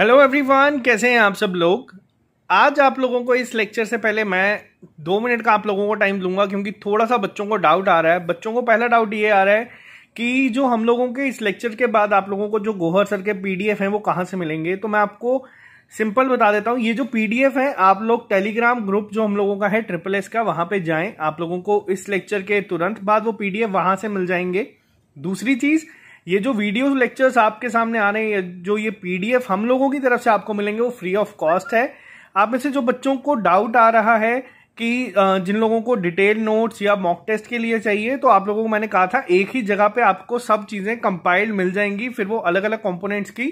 Hello everyone कैसे हैं आप सब लोग आज आप लोगों को इस लेक्चर से पहले मैं दो मिनट का आप लोगों को टाइम दूंगा क्योंकि थोड़ा सा बच्चों को डाउट आ रहा है बच्चों को पहला डाउट ये आ रहा है कि जो हम लोगों के इस लेक्चर के बाद आप लोगों को जो गोहर सर के पीडीएफ हैं वो कहाँ से मिलेंगे तो मैं आपको सिंपल बता देता हूँ ये जो पी है आप लोग टेलीग्राम ग्रुप जो हम लोगों का है ट्रिपल एस का वहाँ पर जाएँ आप लोगों को इस लेक्चर के तुरंत बाद वो पीडीएफ वहाँ से मिल जाएंगे दूसरी चीज़ ये जो वीडियो लेक्चर्स आपके सामने आ रहे हैं जो ये पीडीएफ हम लोगों की तरफ से आपको मिलेंगे वो फ्री ऑफ कॉस्ट है आप में से जो बच्चों को डाउट आ रहा है कि जिन लोगों को डिटेल नोट्स या मॉक टेस्ट के लिए चाहिए तो आप लोगों को मैंने कहा था एक ही जगह पे आपको सब चीज़ें कंपाइल्ड मिल जाएंगी फिर वो अलग अलग कंपोनेंट्स की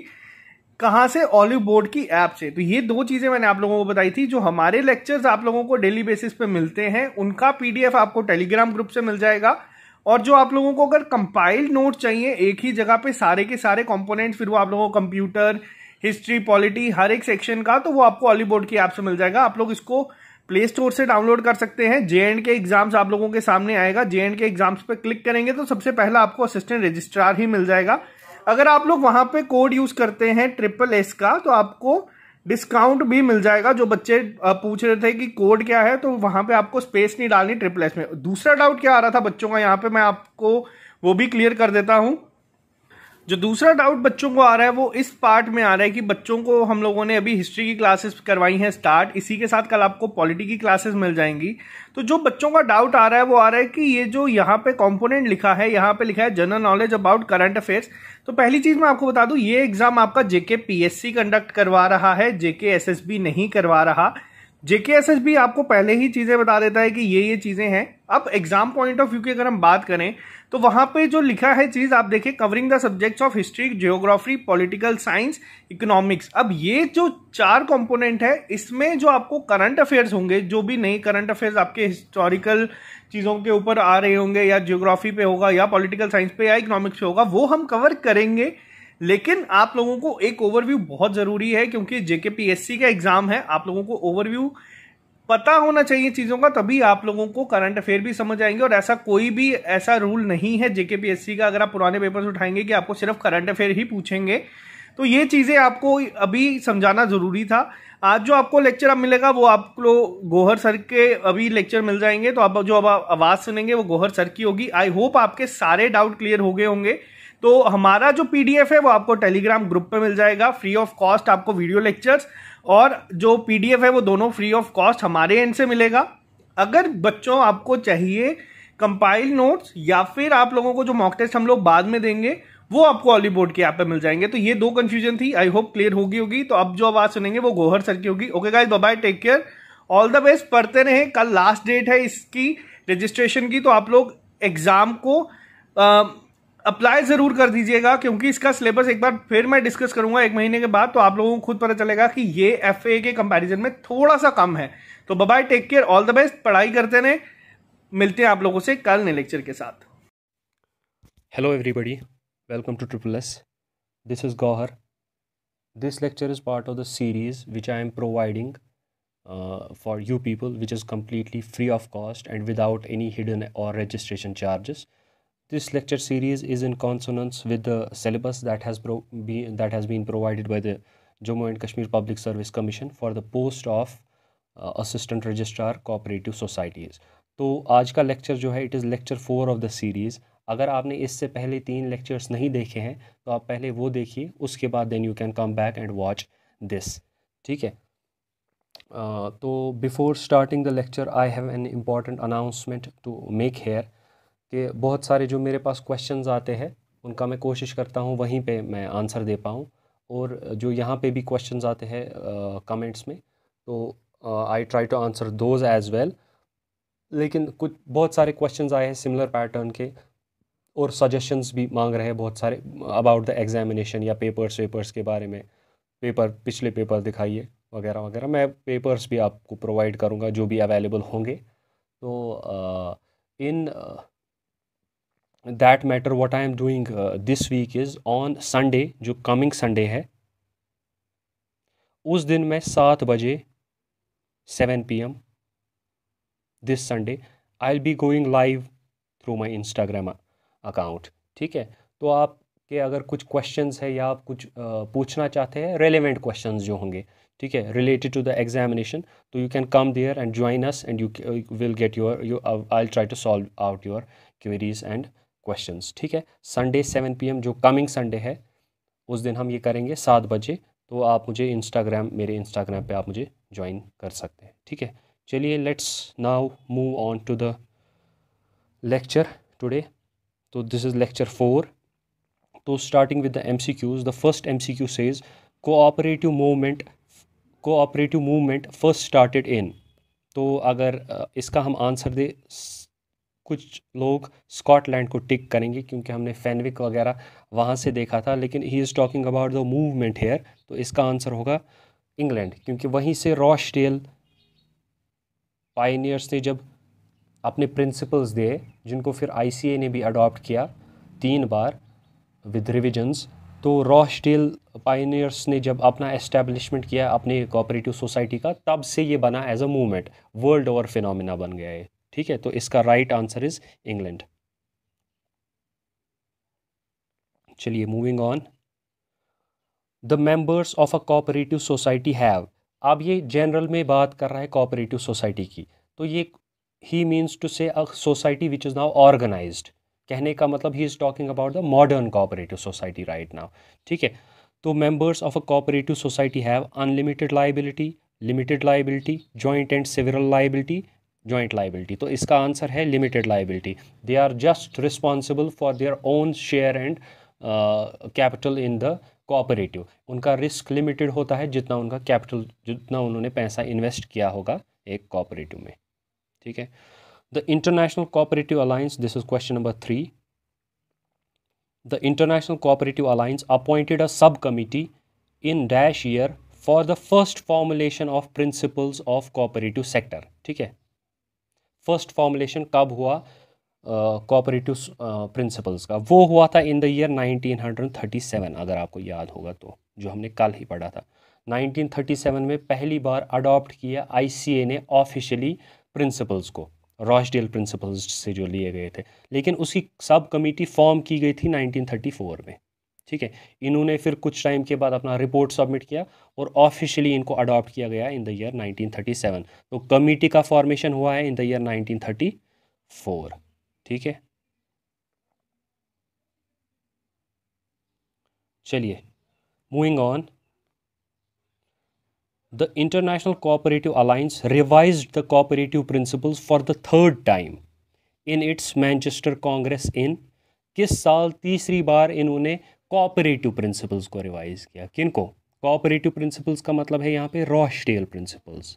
कहाँ से ऑलिव बोर्ड की ऐप से तो ये दो चीज़ें मैंने आप लोगों को बताई थी जो हमारे लेक्चर्स आप लोगों को डेली बेसिस पे मिलते हैं उनका पीडीएफ आपको टेलीग्राम ग्रुप से मिल जाएगा और जो आप लोगों को अगर कंपाइल्ड नोट चाहिए एक ही जगह पे सारे के सारे कंपोनेंट्स फिर वो आप लोगों को कंप्यूटर हिस्ट्री पॉलिटी हर एक सेक्शन का तो वो आपको ऑलीबोर्ड की ऐप से मिल जाएगा आप लोग इसको प्ले स्टोर से डाउनलोड कर सकते हैं जे एंड के एग्जाम्स आप लोगों के सामने आएगा जे एंड के एग्जाम्स पे क्लिक करेंगे तो सबसे पहला आपको असिस्टेंट रजिस्ट्रार ही मिल जाएगा अगर आप लोग वहां पे कोड यूज करते हैं ट्रिपल एस का तो आपको डिस्काउंट भी मिल जाएगा जो बच्चे पूछ रहे थे कि कोड क्या है तो वहां पे आपको स्पेस नहीं डालनी ट्रिपल एस में दूसरा डाउट क्या आ रहा था बच्चों का यहाँ पे मैं आपको वो भी क्लियर कर देता हूँ जो दूसरा डाउट बच्चों को आ रहा है वो इस पार्ट में आ रहा है कि बच्चों को हम लोगों ने अभी हिस्ट्री की क्लासेस करवाई हैं स्टार्ट इसी के साथ कल आपको पॉलिटी की क्लासेस मिल जाएंगी तो जो बच्चों का डाउट आ रहा है वो आ रहा है कि ये जो यहाँ पे कंपोनेंट लिखा है यहाँ पे लिखा है general knowledge about current affairs तो पहली चीज मैं आपको बता दूं ये एग्जाम आपका जेके पी कंडक्ट करवा रहा है जेके एस नहीं करवा रहा जेके एस एस आपको पहले ही चीज़ें बता देता है कि ये ये चीज़ें हैं अब एग्जाम पॉइंट ऑफ व्यू की अगर हम बात करें तो वहाँ पे जो लिखा है चीज़ आप देखिए covering the subjects of history geography political science economics अब ये जो चार कंपोनेंट है इसमें जो आपको करंट अफेयर्स होंगे जो भी नए करंट अफेयर्स आपके हिस्टोरिकल चीज़ों के ऊपर आ रहे होंगे या जियोग्राफी पे होगा या पॉलिटिकल साइंस पे या इकोनॉमिक्स पे होगा वो हम कवर करेंगे लेकिन आप लोगों को एक ओवरव्यू बहुत ज़रूरी है क्योंकि जेके पी का एग्ज़ाम है आप लोगों को ओवरव्यू पता होना चाहिए चीज़ों का तभी आप लोगों को करंट अफेयर भी समझ आएंगे और ऐसा कोई भी ऐसा रूल नहीं है जेके पी का अगर आप पुराने पेपर्स उठाएंगे कि आपको सिर्फ करंट अफेयर ही पूछेंगे तो ये चीज़ें आपको अभी समझाना ज़रूरी था आज जो आपको लेक्चर अब मिलेगा वो आप लोग गोहर सर के अभी लेक्चर मिल जाएंगे तो आप जो अब आवाज़ सुनेंगे वो गोहर सर की होगी आई होप आपके सारे डाउट क्लियर हो गए होंगे तो हमारा जो पीडीएफ है वो आपको टेलीग्राम ग्रुप पे मिल जाएगा फ्री ऑफ कॉस्ट आपको वीडियो लेक्चर्स और जो पीडीएफ है वो दोनों फ्री ऑफ कॉस्ट हमारे एंड से मिलेगा अगर बच्चों आपको चाहिए कंपाइल नोट्स या फिर आप लोगों को जो मॉक टेस्ट हम लोग बाद में देंगे वो आपको ऑली बोर्ड के ऐप पे मिल जाएंगे तो ये दो कंफ्यूजन थी आई होप क्लियर होगी होगी तो अब जो आवाज सुनेंगे वो गोहर सर की होगी okay guys bye take care all the best पढ़ते रहे कल लास्ट डेट है इसकी रजिस्ट्रेशन की तो आप लोग एग्जाम को आ, अप्लाई ज़रूर कर दीजिएगा क्योंकि इसका सिलेबस एक बार फिर मैं डिस्कस करूंगा एक महीने के बाद तो आप लोगों को खुद पता चलेगा कि ये एफ के कंपैरिजन में थोड़ा सा कम है तो bye bye take care all the best पढ़ाई करते रहे मिलते हैं आप लोगों से कल नए लेक्चर के साथ hello everybody welcome to triple S this is Gauhar this lecture is part of the series which I am providing for you people which is completely free of cost and without any hidden or registration charges This lecture series is in consonance with the syllabus that has, pro be, that has been provided by the Jammu and Kashmir Public Service Commission for the post of uh, Assistant Registrar Cooperative Societies. to aaj ka lecture jo hai it is lecture 4 of the series अगर आपने इससे पहले तीन lectures नहीं देखे हैं तो आप पहले वो देखिए उसके बाद then you can come back and watch this ठीक है तो before starting the lecture I have an important announcement to make here कि बहुत सारे जो मेरे पास क्वेश्चंस आते हैं उनका मैं कोशिश करता हूँ वहीं पे मैं आंसर दे पाऊँ और जो यहाँ पे भी क्वेश्चंस आते हैं कमेंट्स में तो I try to answer those as well लेकिन कुछ बहुत सारे क्वेश्चंस आए हैं सिमिलर पैटर्न के और सजेशंस भी मांग रहे हैं बहुत सारे अबाउट द एग्जामिनेशन या पेपर्स वेपर्स के बारे में पेपर पिछले पेपर दिखाइए वगैरह वगैरह मैं पेपर्स भी आपको प्रोवाइड करूँगा जो भी अवेलेबल होंगे तो in that matter what I am doing this week is on Sunday जो कमिंग संडे है उस दिन मैं सात बजे seven P M this Sunday I will be going live through my Instagram account ठीक है तो आपके अगर कुछ क्वेश्चंस है या आप कुछ पूछना चाहते हैं रेलिवेंट क्वेश्चंस जो होंगे ठीक है रिलेटेड टू द एग्जामिनेशन तो you can come there and join us and you will get your you I try to solve out your queries and questions ठीक है संडे सेवन पीएम जो coming Sunday है उस दिन हम ये करेंगे सात बजे तो आप मुझे इंस्टाग्राम मेरे इंस्टाग्राम पे आप मुझे ज्वाइन कर सकते हैं ठीक है चलिए let's now move on to the lecture today तो दिस इज़ लेक्चर फोर तो starting with the M C Qs the first M C Q says cooperative movement cooperative movement first started in तो अगर इसका हम answer दे कुछ लोग Scotland को टिक करेंगे क्योंकि हमने फैनविक वगैरह वहाँ से देखा था लेकिन he is talking about the movement here तो इसका आंसर होगा इंग्लैंड क्योंकि वहीं से रॉशटेल पाइनियर्स ने जब अपने प्रिंसिपल्स दिए जिनको फिर आई ने भी अडॉप्ट किया तीन बार विद रिविजन्स तो रॉशटेल पाइनियर्स ने जब अपना एस्टेब्लिशमेंट किया अपने कोऑपरेटिव सोसाइटी का तब से ये बना as a movement world over phenomena बन गया है ठीक है तो इसका राइट आंसर इज इंग्लैंड चलिए moving on the members of a cooperative society have अब ये जनरल में बात कर रहा है कोऑपरेटिव सोसाइटी की तो ये ही means to say a society which is now organise कहने का मतलब he is talking about the modern cooperative society right now ठीक है तो members of a cooperative society have unlimited liability limited liability joint and several liability joint liability तो इसका answer है limited liability they are just responsible for their own share and capital in the cooperative उनका risk limited होता है जितना उनका capital जितना उन्होंने पैसा इन्वेस्ट किया होगा एक कोऑपरेटिव में ठीक है the international cooperative alliance this is question number three the international cooperative alliance appointed a sub committee in dash year for the first formulation of principles of cooperative sector ठीक है first formulation कब हुआ cooperative uh, principles uh, का वो हुआ था इन the year 1937 अगर आपको याद होगा तो जो हमने कल ही पढ़ा था 1937 में पहली बार अडॉप्ट किया आईसीए ने ऑफिशियली प्रिंसिपल्स को रॉशडेल प्रिंसिपल्स से जो लिए गए थे लेकिन उसकी सब कमेटी फॉर्म की गई थी 1934 में ठीक है इन्होंने फिर कुछ टाइम के बाद अपना रिपोर्ट सबमिट किया और ऑफिशियली इनको अडॉप्ट किया गया इन द ईयर 1937 तो कमिटी का फॉर्मेशन हुआ है इन द ईयर 1934 ठीक है चलिए moving on the international cooperative alliance revise the cooperative principles for the third time in its Manchester congress in किस साल तीसरी बार इन्होंने कॉपरेटिव प्रिंसिपल्स को रिवाइज किया किनको कॉपरेटिव प्रिंसिपल्स का मतलब है यहाँ पे रॉस्टेल प्रिंसिपल्स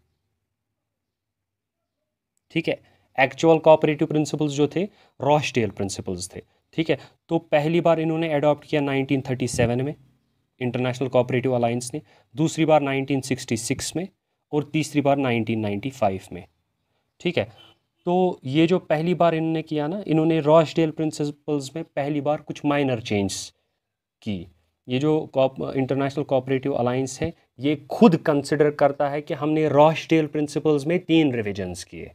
ठीक है एक्चुअल कॉपरेटिव प्रिंसिपल्स जो थे रॉस्टेल प्रिंसिपल्स थे ठीक है तो पहली बार इन्होंने अडॉप्ट किया 1937 में इंटरनेशनल कॉपरेटिव अलायंस ने दूसरी बार 1966 में और तीसरी बार 1995 में ठीक है तो ये जो पहली बार इन्होंने किया ना इन्होंने रॉस्टेल प्रिंसिपल्स में पहली बार कुछ माइनर चेंज की ये जो इंटरनेशनल कोऑपरेटिव अलाइंस है ये खुद कंसिडर करता है कि हमने रॉशडेल प्रिंसिपल्स में तीन रिविजन्स किए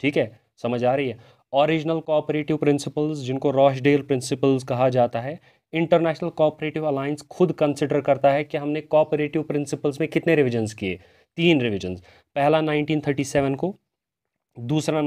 ठीक है समझ आ रही है ओरिजिनल कोऑपरेटिव प्रिंसिपल्स जिनको रॉशडेल प्रिंसिपल्स कहा जाता है इंटरनेशनल कोऑपरेटिव अलाइंस खुद कंसिडर करता है कि हमने कोऑपरेटिव प्रिंसिपल्स में कितने रिविजन्स किए तीन रिविजन्स पहला सेवन को दूसरा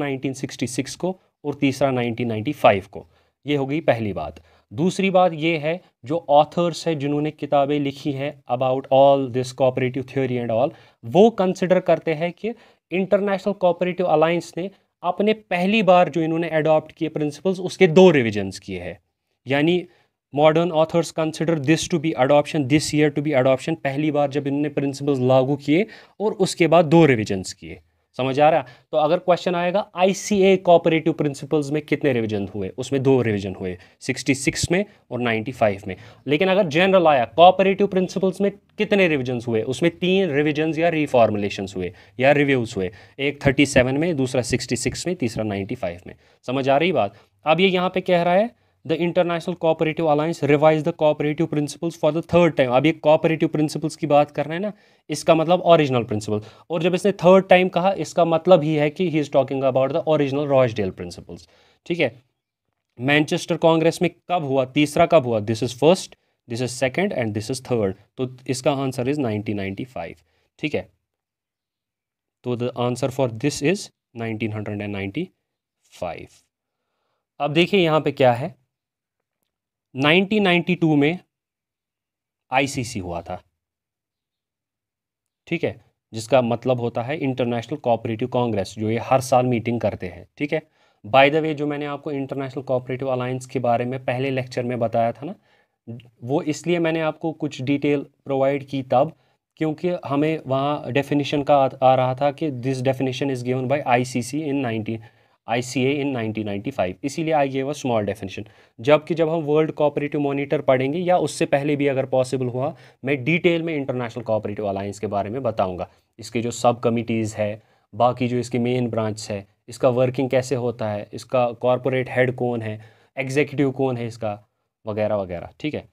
सिक्स को और तीसरा फाइव को ये हो गई पहली बात दूसरी बात ये है जो ऑथर्स हैं जिन्होंने किताबें लिखी हैं about all this cooperative theory and all वो कंसिडर करते हैं कि इंटरनेशनल कॉपरेटिव अलाइंस ने अपने पहली बार जो इन्होंने एडॉप्ट किए प्रिंसिपल्स उसके दो रिविजन्स किए हैं यानी modern authors consider this to be adoption this year to be adoption पहली बार जब इन्होंने प्रिंसिपल्स लागू किए और उसके बाद दो रिविजन्स किए समझ आ रहा तो अगर क्वेश्चन आएगा आई सी ए कॉपरेटिव प्रिंसिपल्स में कितने रिविजन हुए उसमें दो रिविजन हुए 66 में और 95 में लेकिन अगर जनरल आया कॉपरेटिव प्रिंसिपल्स में कितने रिविजन हुए उसमें तीन रिविजन या रिफॉर्मुलेशन हुए या रिव्यूज़ हुए एक 37 में दूसरा 66 में तीसरा 95 में समझ आ रही बात अब ये यहाँ पर कह रहा है the international cooperative alliance revise the cooperative principles for the third time अब ये कोऑपरेटिव प्रिंसिपल्स की बात कर रहे हैं ना इसका मतलब ओरिजिनल प्रिंसिपल और जब इसने थर्ड टाइम कहा इसका मतलब ही है कि he is talking about the original Rochdale principles ठीक है मैनचेस्टर कांग्रेस में कब हुआ तीसरा कब हुआ this is first this is second and this is third तो इसका आंसर इज़ नाइनटीन ठीक है तो the answer for this is nineteen अब देखिए यहाँ पे क्या है 1992 में आईसीसी हुआ था ठीक है जिसका मतलब होता है इंटरनेशनल कोऑपरेटिव कांग्रेस जो ये हर साल मीटिंग करते हैं ठीक है बाय द वे जो मैंने आपको इंटरनेशनल कोऑपरेटिव अलायंस के बारे में पहले लेक्चर में बताया था ना वो इसलिए मैंने आपको कुछ डिटेल प्रोवाइड की तब क्योंकि हमें वहाँ डेफिनेशन का आ रहा था कि this definition is given by ICC in nineteen I C A in 1995 इसीलिए I gave a small definition जबकि जब हम वर्ल्ड कोऑपरेटिव मॉनिटर पढ़ेंगे या उससे पहले भी अगर पॉसिबल हुआ मैं डिटेल में इंटरनेशनल कोऑपरेटिव अलायंस के बारे में बताऊंगा इसके जो सब कमिटीज़ है बाकी जो इसकी मेन ब्रांच है इसका वर्किंग कैसे होता है इसका कॉरपोरेट हेड कौन है एग्जीक्यूटिव कौन है इसका वगैरह वगैरह ठीक है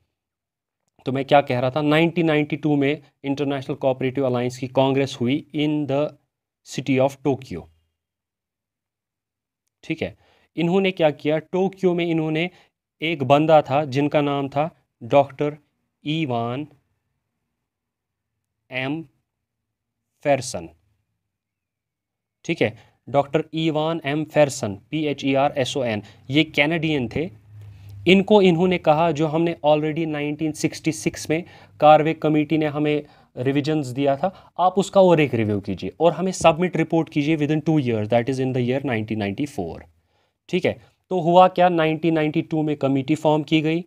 तो मैं क्या कह रहा था 1992 में इंटरनेशनल कोऑपरेटिव अलायंस की कांग्रेस हुई in the city of Tokyo ठीक है इन्होंने क्या किया टोक्यो में इन्होंने एक बंदा था जिनका नाम था डॉक्टर ईवान एम फेरसन ठीक है doctor Ian MacPherson P H E R S O N ये कैनेडियन थे इनको इन्होंने कहा जो हमने ऑलरेडी 1966 में कार्वे कमेटी ने हमें रिविजन्स दिया था आप उसका और एक रिव्यू कीजिए और हमें सबमिट रिपोर्ट कीजिए within two year that is in the year 1994 ठीक है तो हुआ क्या 1992 में कमेटी फॉर्म की गई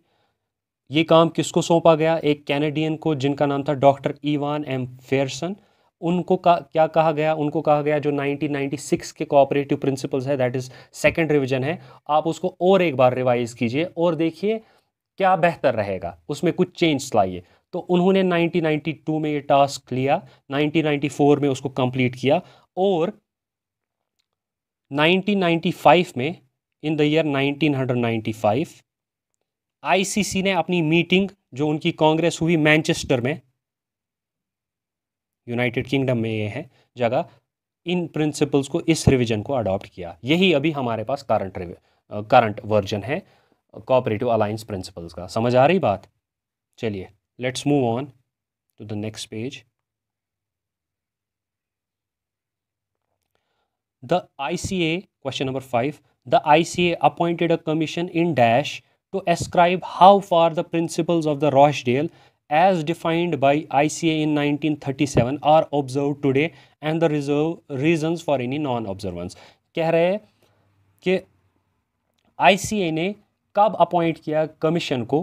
ये काम किसको सौंपा गया एक कैनेडियन को जिनका नाम था डॉक्टर ईवान एम फेयरसन उनको का क्या कहा गया उनको कहा गया जो 1996 के कोऑपरेटिव प्रिंसिपल्स है दैट इज़ सेकंड रिवीजन है आप उसको और एक बार रिवाइज कीजिए और देखिए क्या बेहतर रहेगा उसमें कुछ चेंज लाइए तो उन्होंने 1992 में ये टास्क लिया 1994 में उसको कंप्लीट किया और 1995 में इन द ईयर 1995 आईसीसी ने अपनी मीटिंग जो उनकी कांग्रेस हुई मैनचेस्टर में यूनाइटेड किंगडम में ये है जगह इन प्रिंसिपल्स को इस रिवीजन को अडॉप्ट किया यही अभी हमारे पास करंट करंट वर्जन है कॉपरेटिव अलायंस प्रिंसिपल्स का समझ आ रही बात चलिए let's move on to the next page the ica question number 5 the ica appointed a commission in dash to ascribe how far the principles of the rochdale as defined by ica in 1937 are observed today and the reserve reasons for any non observance कह रहे हैं कि ICA ने कब appoint किया commission को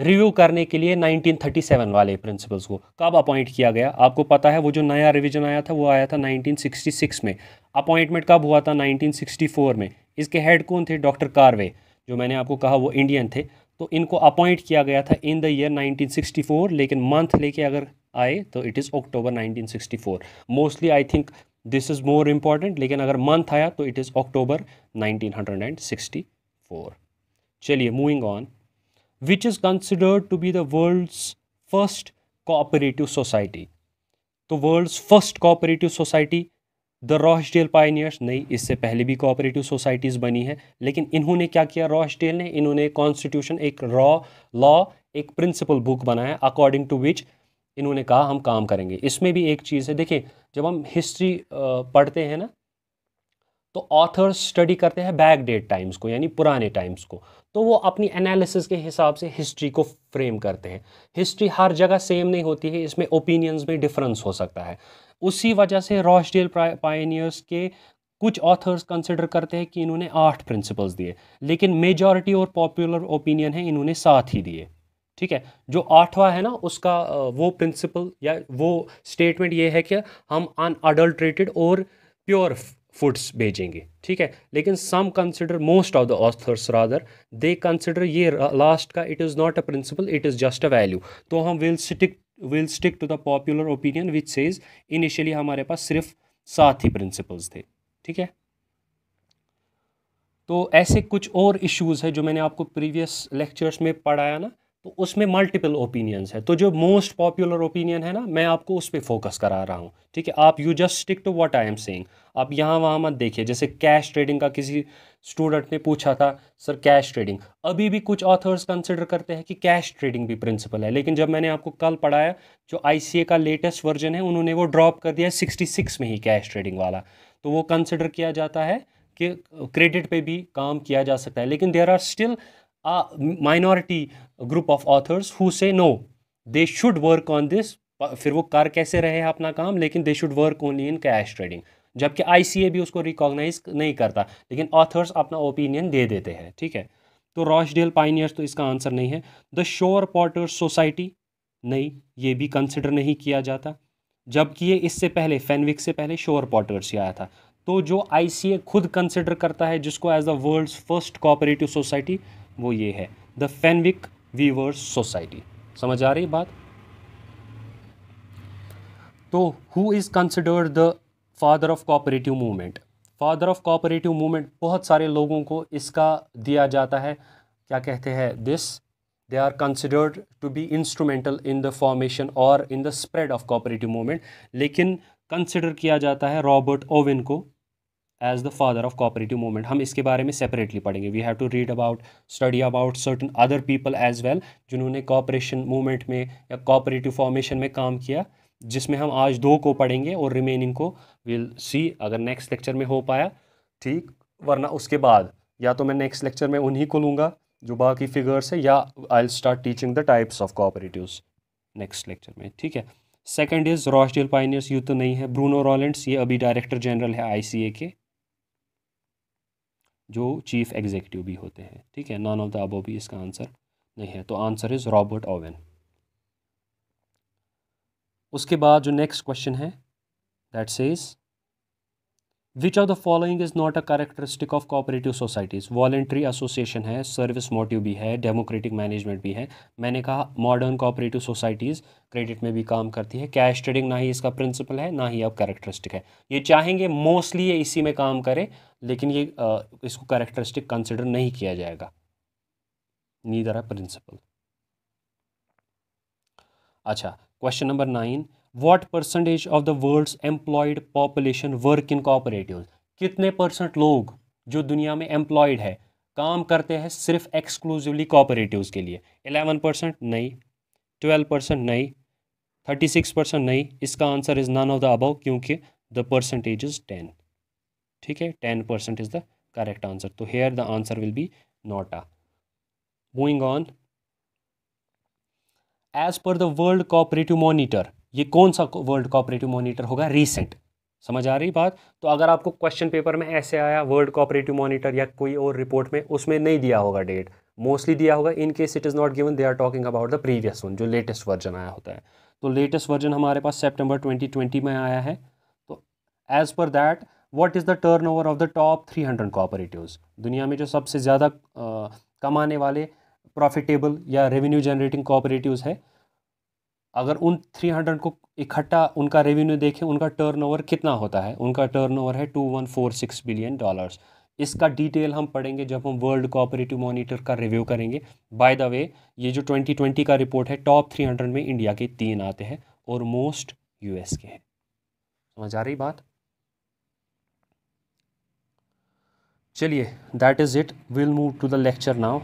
review करने के लिए 1937 वाले प्रिंसिपल्स को कब अपॉइंट किया गया आपको पता है वो जो नया रिवीजन आया था वो आया था 1966 में अपॉइंटमेंट कब हुआ था 1964 में इसके हेड कौन थे डॉक्टर कार्वे जो मैंने आपको कहा वो इंडियन थे तो इनको अपॉइंट किया गया था इन द ईयर 1964 लेकिन मंथ लेके अगर आए तो it is October 1964 mostly I think this is more important लेकिन अगर मंथ आया तो इट इज़ अक्टूबर नाइनटीन चलिए moving on which is considered to be the world's first cooperative society. The तो world's first cooperative society, the dale pioneers नहीं इससे पहले भी कोऑपरेटिव सोसाइटीज़ बनी है लेकिन इन्होंने क्या किया डेल ने इन्होंने कॉन्स्टिट्यूशन एक रॉ लॉ एक प्रिंसिपल बुक बनाया अकॉर्डिंग टू विच इन्होंने कहा हम काम करेंगे इसमें भी एक चीज़ है देखिए जब हम हिस्ट्री पढ़ते हैं ना तो ऑथर्स स्टडी करते हैं बैक डेट टाइम्स को यानी पुराने टाइम्स को तो वो अपनी एनालिसिस के हिसाब से हिस्ट्री को फ्रेम करते हैं हिस्ट्री हर जगह सेम नहीं होती है इसमें ओपिनियंस में डिफरेंस हो सकता है उसी वजह से रॉशडेल पायनियर्स के कुछ ऑथर्स कंसिडर करते हैं कि इन्होंने आठ प्रिंसिपल्स दिए लेकिन मेजॉरिटी और पॉपुलर ओपिनियन है इन्होंने सात ही दिए ठीक है जो आठवां है ना उसका वो प्रिंसिपल या वो स्टेटमेंट ये है कि हम अनअडल्ट्रेटेड और प्योर फूड्स भेजेंगे ठीक है लेकिन some consider most of the authors rather they consider ये लास्ट का it is not a principle it is just a value तो हम will stick will stick to the popular opinion which says initially हमारे पास सिर्फ सात ही principles थे ठीक है तो ऐसे कुछ और इश्यूज़ है जो मैंने आपको प्रीवियस लेक्चर्स में पढ़ाया ना तो उसमें मल्टीपल ओपिनियंस है तो जो मोस्ट पॉपुलर ओपिनियन है ना मैं आपको उस पर फोकस करा रहा हूँ ठीक है आप you just stick to what I am saying आप यहाँ वहाँ मत देखिए जैसे कैश ट्रेडिंग का किसी स्टूडेंट ने पूछा था सर कैश ट्रेडिंग अभी भी कुछ ऑथर्स कंसिडर करते हैं कि कैश ट्रेडिंग भी प्रिंसिपल है लेकिन जब मैंने आपको कल पढ़ाया जो आई का लेटेस्ट वर्जन है उन्होंने वो ड्रॉप कर दिया सिक्सटी सिक्स में ही कैश ट्रेडिंग वाला तो वो कंसिडर किया जाता है कि क्रेडिट पे भी काम किया जा सकता है लेकिन there are still a minority group of authors who say no they should work on this फिर वो कर कैसे रहे हैं अपना काम लेकिन they should work only in cash trading जबकि ए भी उसको रिकॉग्नाइज नहीं करता लेकिन ऑथर्स अपना ओपिनियन दे देते हैं ठीक है तो रॉशडेल पाइनियर्स तो इसका आंसर नहीं है द शोर पॉटर्स सोसाइटी नहीं ये भी कंसिडर नहीं किया जाता जबकि ये इससे पहले फैनविक से पहले शोर पॉटर्स ही आया था तो जो आई खुद कंसिडर करता है जिसको as the world first cooperative society वो ये है द फैनविक वीवर्स सोसाइटी समझ आ रही बात तो who is considered the father of cooperative movement father of cooperative movement बहुत सारे लोगों को इसका दिया जाता है क्या कहते हैं this they are considered to be instrumental in the formation और in the spread of cooperative movement लेकिन कंसिडर किया जाता है रॉबर्ट ओविन को as the father of cooperative movement हम इसके बारे में सेपरेटली पढ़ेंगे we have to read about study about certain other people as well जिन्होंने कॉपरेशन मूवमेंट में या कॉपरेटिव फॉर्मेशन में काम किया जिसमें हम आज दो को पढ़ेंगे और रिमेनिंग को विल सी अगर नेक्स्ट लेक्चर में हो पाया ठीक वरना उसके बाद या तो मैं नेक्स्ट लेक्चर में उन्हीं को लूँगा जो बाकी फिगर्स है या I start teaching the types of cooperative next lecture में ठीक है second is Rochdale pioneers you तो नहीं है ब्रूनो रॉलेंट्स ये अभी डायरेक्टर जनरल है आईसीए के जो चीफ एग्जीक्यूटिव भी होते हैं ठीक है नॉन ऑफ द अबो भी इसका आंसर नहीं है तो आंसर इज़ रॉबर्ट ओवेन उसके बाद जो नेक्स्ट क्वेश्चन है that says which of the following is not a characteristic of cooperative societies voluntary association है सर्विस मोटिव भी है डेमोक्रेटिक मैनेजमेंट भी है मैंने कहा मॉडर्न कॉपरेटिव सोसाइटीज़ क्रेडिट में भी काम करती है कैश ट्रेडिंग ना ही इसका प्रिंसिपल है ना ही अब करेक्टरिस्टिक है ये चाहेंगे मोस्टली ये इसी में काम करें लेकिन ये आ, इसको करेक्टरिस्टिक कंसिडर नहीं किया जाएगा नीदर अ प्रिंसिपल अच्छा question number nine what percentage of the world's employed population work in cooperative कितने परसेंट लोग जो दुनिया में एम्प्लॉयड है काम करते हैं सिर्फ एक्सक्लूसिवली कॉपरेटिव के लिए एलेवन परसेंट नहीं ट्वेल्व परसेंट नहीं थर्टी सिक्स परसेंट नहीं इसका answer is none of the above क्योंकि द परसेंटेज इज़ टेन ठीक है ten percent is the correct answer तो here the answer will be not आ moving on as per the world cooperative monitor ये कौन सा वर्ल्ड कोऑपरेटिव मॉनिटर होगा recent समझ आ रही बात तो अगर आपको क्वेश्चन पेपर में ऐसे आया वर्ल्ड कोऑपरेटिव मॉनिटर या कोई और रिपोर्ट में उसमें नहीं दिया होगा डेट मोस्टली दिया होगा in case it is not given they are talking about the previous one जो लेटेस्ट वर्जन आया होता है तो लेटेस्ट वर्जन हमारे पास सेप्टेम्बर ट्वेंटी में आया है तो as per that what is the over of the top three hundred cooperatives दुनिया में जो सबसे ज़्यादा कमाने वाले प्रॉफिटेबल या रेवेन्यू जनरेटिंग कॉपरेटिव है अगर उन थ्री हंड्रेड को इकट्ठा उनका रेवेन्यू देखें उनका टर्नओवर कितना होता है उनका टर्नओवर है two one four six billion dollars इसका डिटेल हम पढ़ेंगे जब हम वर्ल्ड कोऑपरेटिव मॉनिटर का रिव्यू करेंगे बाय द वे ये जो 2020 का रिपोर्ट है टॉप 300 में इंडिया के तीन आते हैं और मोस्ट यूएस के हैं समझ आ रही बात चलिए that is it will move to the lecture now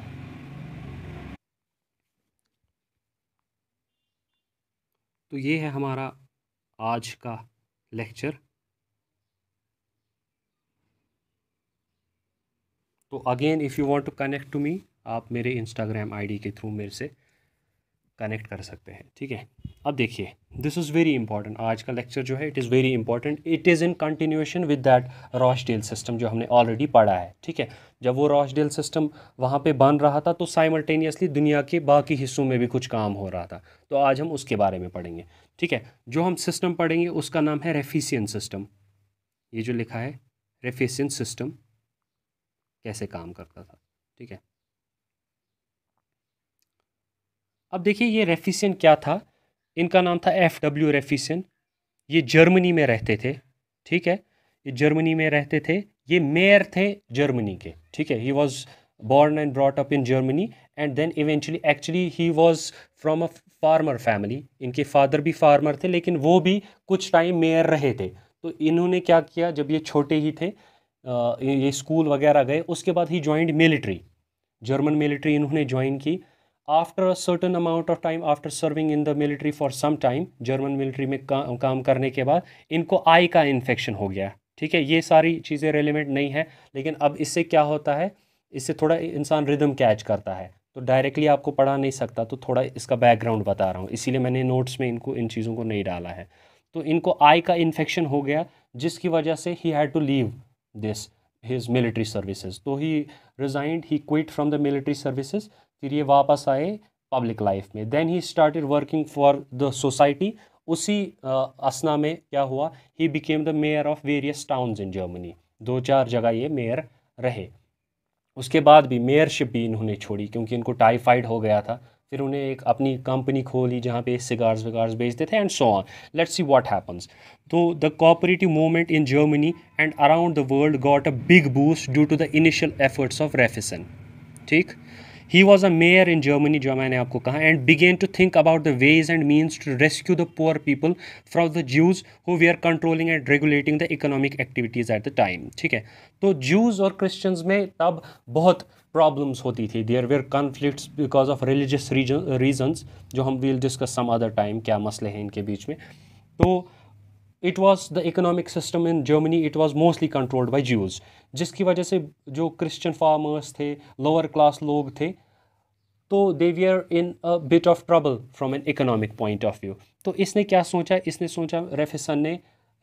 तो ये है हमारा आज का लेक्चर तो again if you want to connect to me आप मेरे इंस्टाग्राम आईडी के थ्रू मेरे से कनेक्ट कर सकते हैं ठीक है अब देखिए दिस इज़ वेरी इंपॉर्टेंट आज का लेक्चर जो है it is very important it is in continuation with that Rochdale system जो हमने ऑलरेडी पढ़ा है ठीक है जब वो रॉशडेल सिस्टम वहाँ पे बन रहा था तो साइमल्टेनियसली दुनिया के बाकी हिस्सों में भी कुछ काम हो रहा था तो आज हम उसके बारे में पढ़ेंगे ठीक है जो हम सिस्टम पढ़ेंगे उसका नाम है रेफिसियन सिस्टम ये जो लिखा है रेफिसियन सिस्टम कैसे काम करता था ठीक है अब देखिए ये रेफिसन क्या था इनका नाम था एफ डब्ल्यू रेफिसियन ये जर्मनी में रहते थे ठीक है ये जर्मनी में रहते थे ये मेयर थे जर्मनी के ठीक है he was born and brought up in Germany and then eventually actually he was from a farmer family इनके फादर भी फार्मर थे लेकिन वो भी कुछ टाइम मेयर रहे थे तो इन्होंने क्या किया जब ये छोटे ही थे ये स्कूल वगैरह गए उसके बाद he joint military German military इन्होंने ज्वाइन की after a certain amount of time after serving in the military for some time German military में का, काम करने के बाद इनको आई का इन्फेक्शन हो गया ठीक है ये सारी चीज़ें रेलिवेंट नहीं है लेकिन अब इससे क्या होता है इससे थोड़ा इंसान रिदम कैच करता है तो डायरेक्टली आपको पढ़ा नहीं सकता तो थोड़ा इसका बैकग्राउंड बता रहा हूँ इसीलिए मैंने नोट्स में इनको इन चीज़ों को नहीं डाला है तो इनको आई का इन्फेक्शन हो गया जिसकी वजह से ही had to leave this his military services तो he resigned he quit from the military services फिर ये वापस आए पब्लिक लाइफ में then he started working for the society उसी असना में क्या हुआ he became the mayor of various towns in Germany दो चार जगह ये मेयर रहे उसके बाद भी मेयरशिप भी इन्होंने छोड़ी क्योंकि इनको टाइफाइड हो गया था फिर उन्हें एक अपनी कंपनी खोली जहाँ पे सिगार्स विगार्स बेचते थे and so on let's see what happens तो the cooperative movement in Germany and around the world got a big boost due to the initial efforts of Raiffeisen ठीक he was a mayor in Germany जो मैंने आपको कहा and began to think about the ways and means to rescue the poor people from the Jews who were controlling and regulating the economic activities at the time ठीक है तो Jews और Christians में तब बहुत problems होती थी there were conflicts because of religious reasons जो हम will discuss some other time क्या मसले हैं इनके बीच में तो it was the economic system in Germany it was mostly controlled by Jews जिसकी वजह से जो क्रिश्चियन फार्मर्स थे लोअर क्लास लोग थे तो they were in a bit of trouble from an economic point of view तो इसने क्या सोचा इसने सोचा रेफिसन ने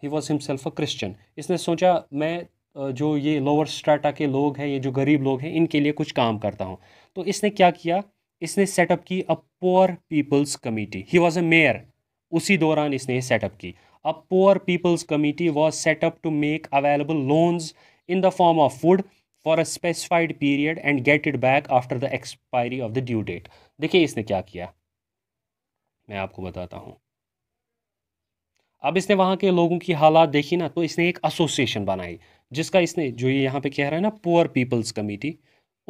he was himself a Christian इसने सोचा मैं जो ये लोअर स्ट्राटा के लोग हैं ये जो गरीब लोग हैं इनके लिए कुछ काम करता हूँ तो इसने क्या किया इसने सेटअप की a poor people's committee he was a mayor उसी दौरान इसने सेटअप की a poor people's committee was set up to make available loans in the form of food for a specified period and get it back after the expiry of the due date देखिए इसने क्या किया मैं आपको बताता हूँ अब इसने वहाँ के लोगों की हालात देखी ना तो इसने एक एसोसिएशन बनाई जिसका इसने जो ये यहाँ पे कह रहा है ना पुअर पीपल्स कमेटी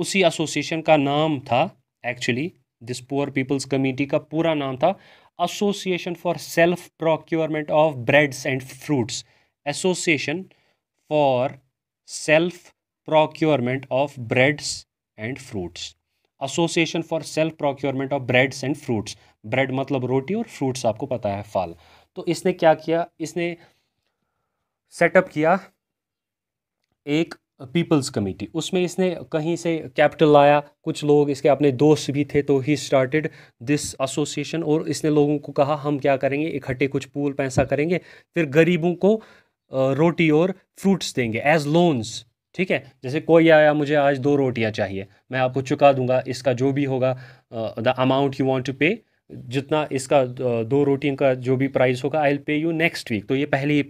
उसी एसोसिएशन का नाम था actually this poor people's committee का पूरा नाम था association for self procurement of breads and fruits association for self procurement of breads and fruits association for self procurement of breads and fruits bread मतलब रोटी और फ्रूट्स आपको पता है फल तो इसने क्या किया इसने सेटअप किया एक पीपल्स कमेटी उसमें इसने कहीं से कैपिटल लाया कुछ लोग इसके अपने दोस्त भी थे तो ही स्टार्टेड दिस एसोसिएशन और इसने लोगों को कहा हम क्या करेंगे इकट्ठे कुछ पूल पैसा करेंगे फिर गरीबों को रोटी और फ्रूट्स देंगे एज लोन्स ठीक है जैसे कोई आया मुझे आज दो रोटियाँ चाहिए मैं आपको चुका दूंगा इसका जो भी होगा the amount you want to pay जितना इसका दो रोटियों का जो भी प्राइस होगा I will pay you next week तो ये पहले ही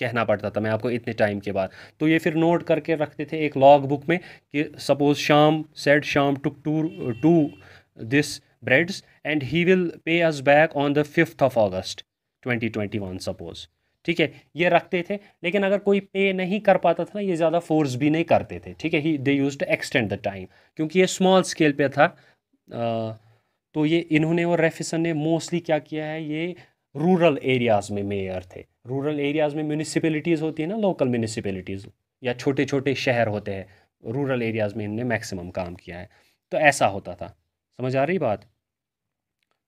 कहना पड़ता था मैं आपको इतने टाइम के बाद तो ये फिर नोट करके रखते थे एक लॉग बुक में कि suppose Sham set Sham took two two this breads and he will pay us back on the fifth of twenty 2021 suppose ठीक है ये रखते थे लेकिन अगर कोई पे नहीं कर पाता था ना ये ज़्यादा फोर्स भी नहीं करते थे ठीक है he they use to extend the time क्योंकि ये स्मॉल स्केल पे था आ, तो ये इन्होंने और रेफिसन ने मोस्टली क्या किया है ये रूरल एरियाज़ में मेयर थे रूरल एरियाज़ में म्यूनिसपैलिटीज़ होती है ना लोकल म्यूनिसपैलिटीज़ या छोटे छोटे शहर होते हैं रूरल एरियाज़ में इनने मैक्सिमम काम किया है तो ऐसा होता था समझ आ रही बात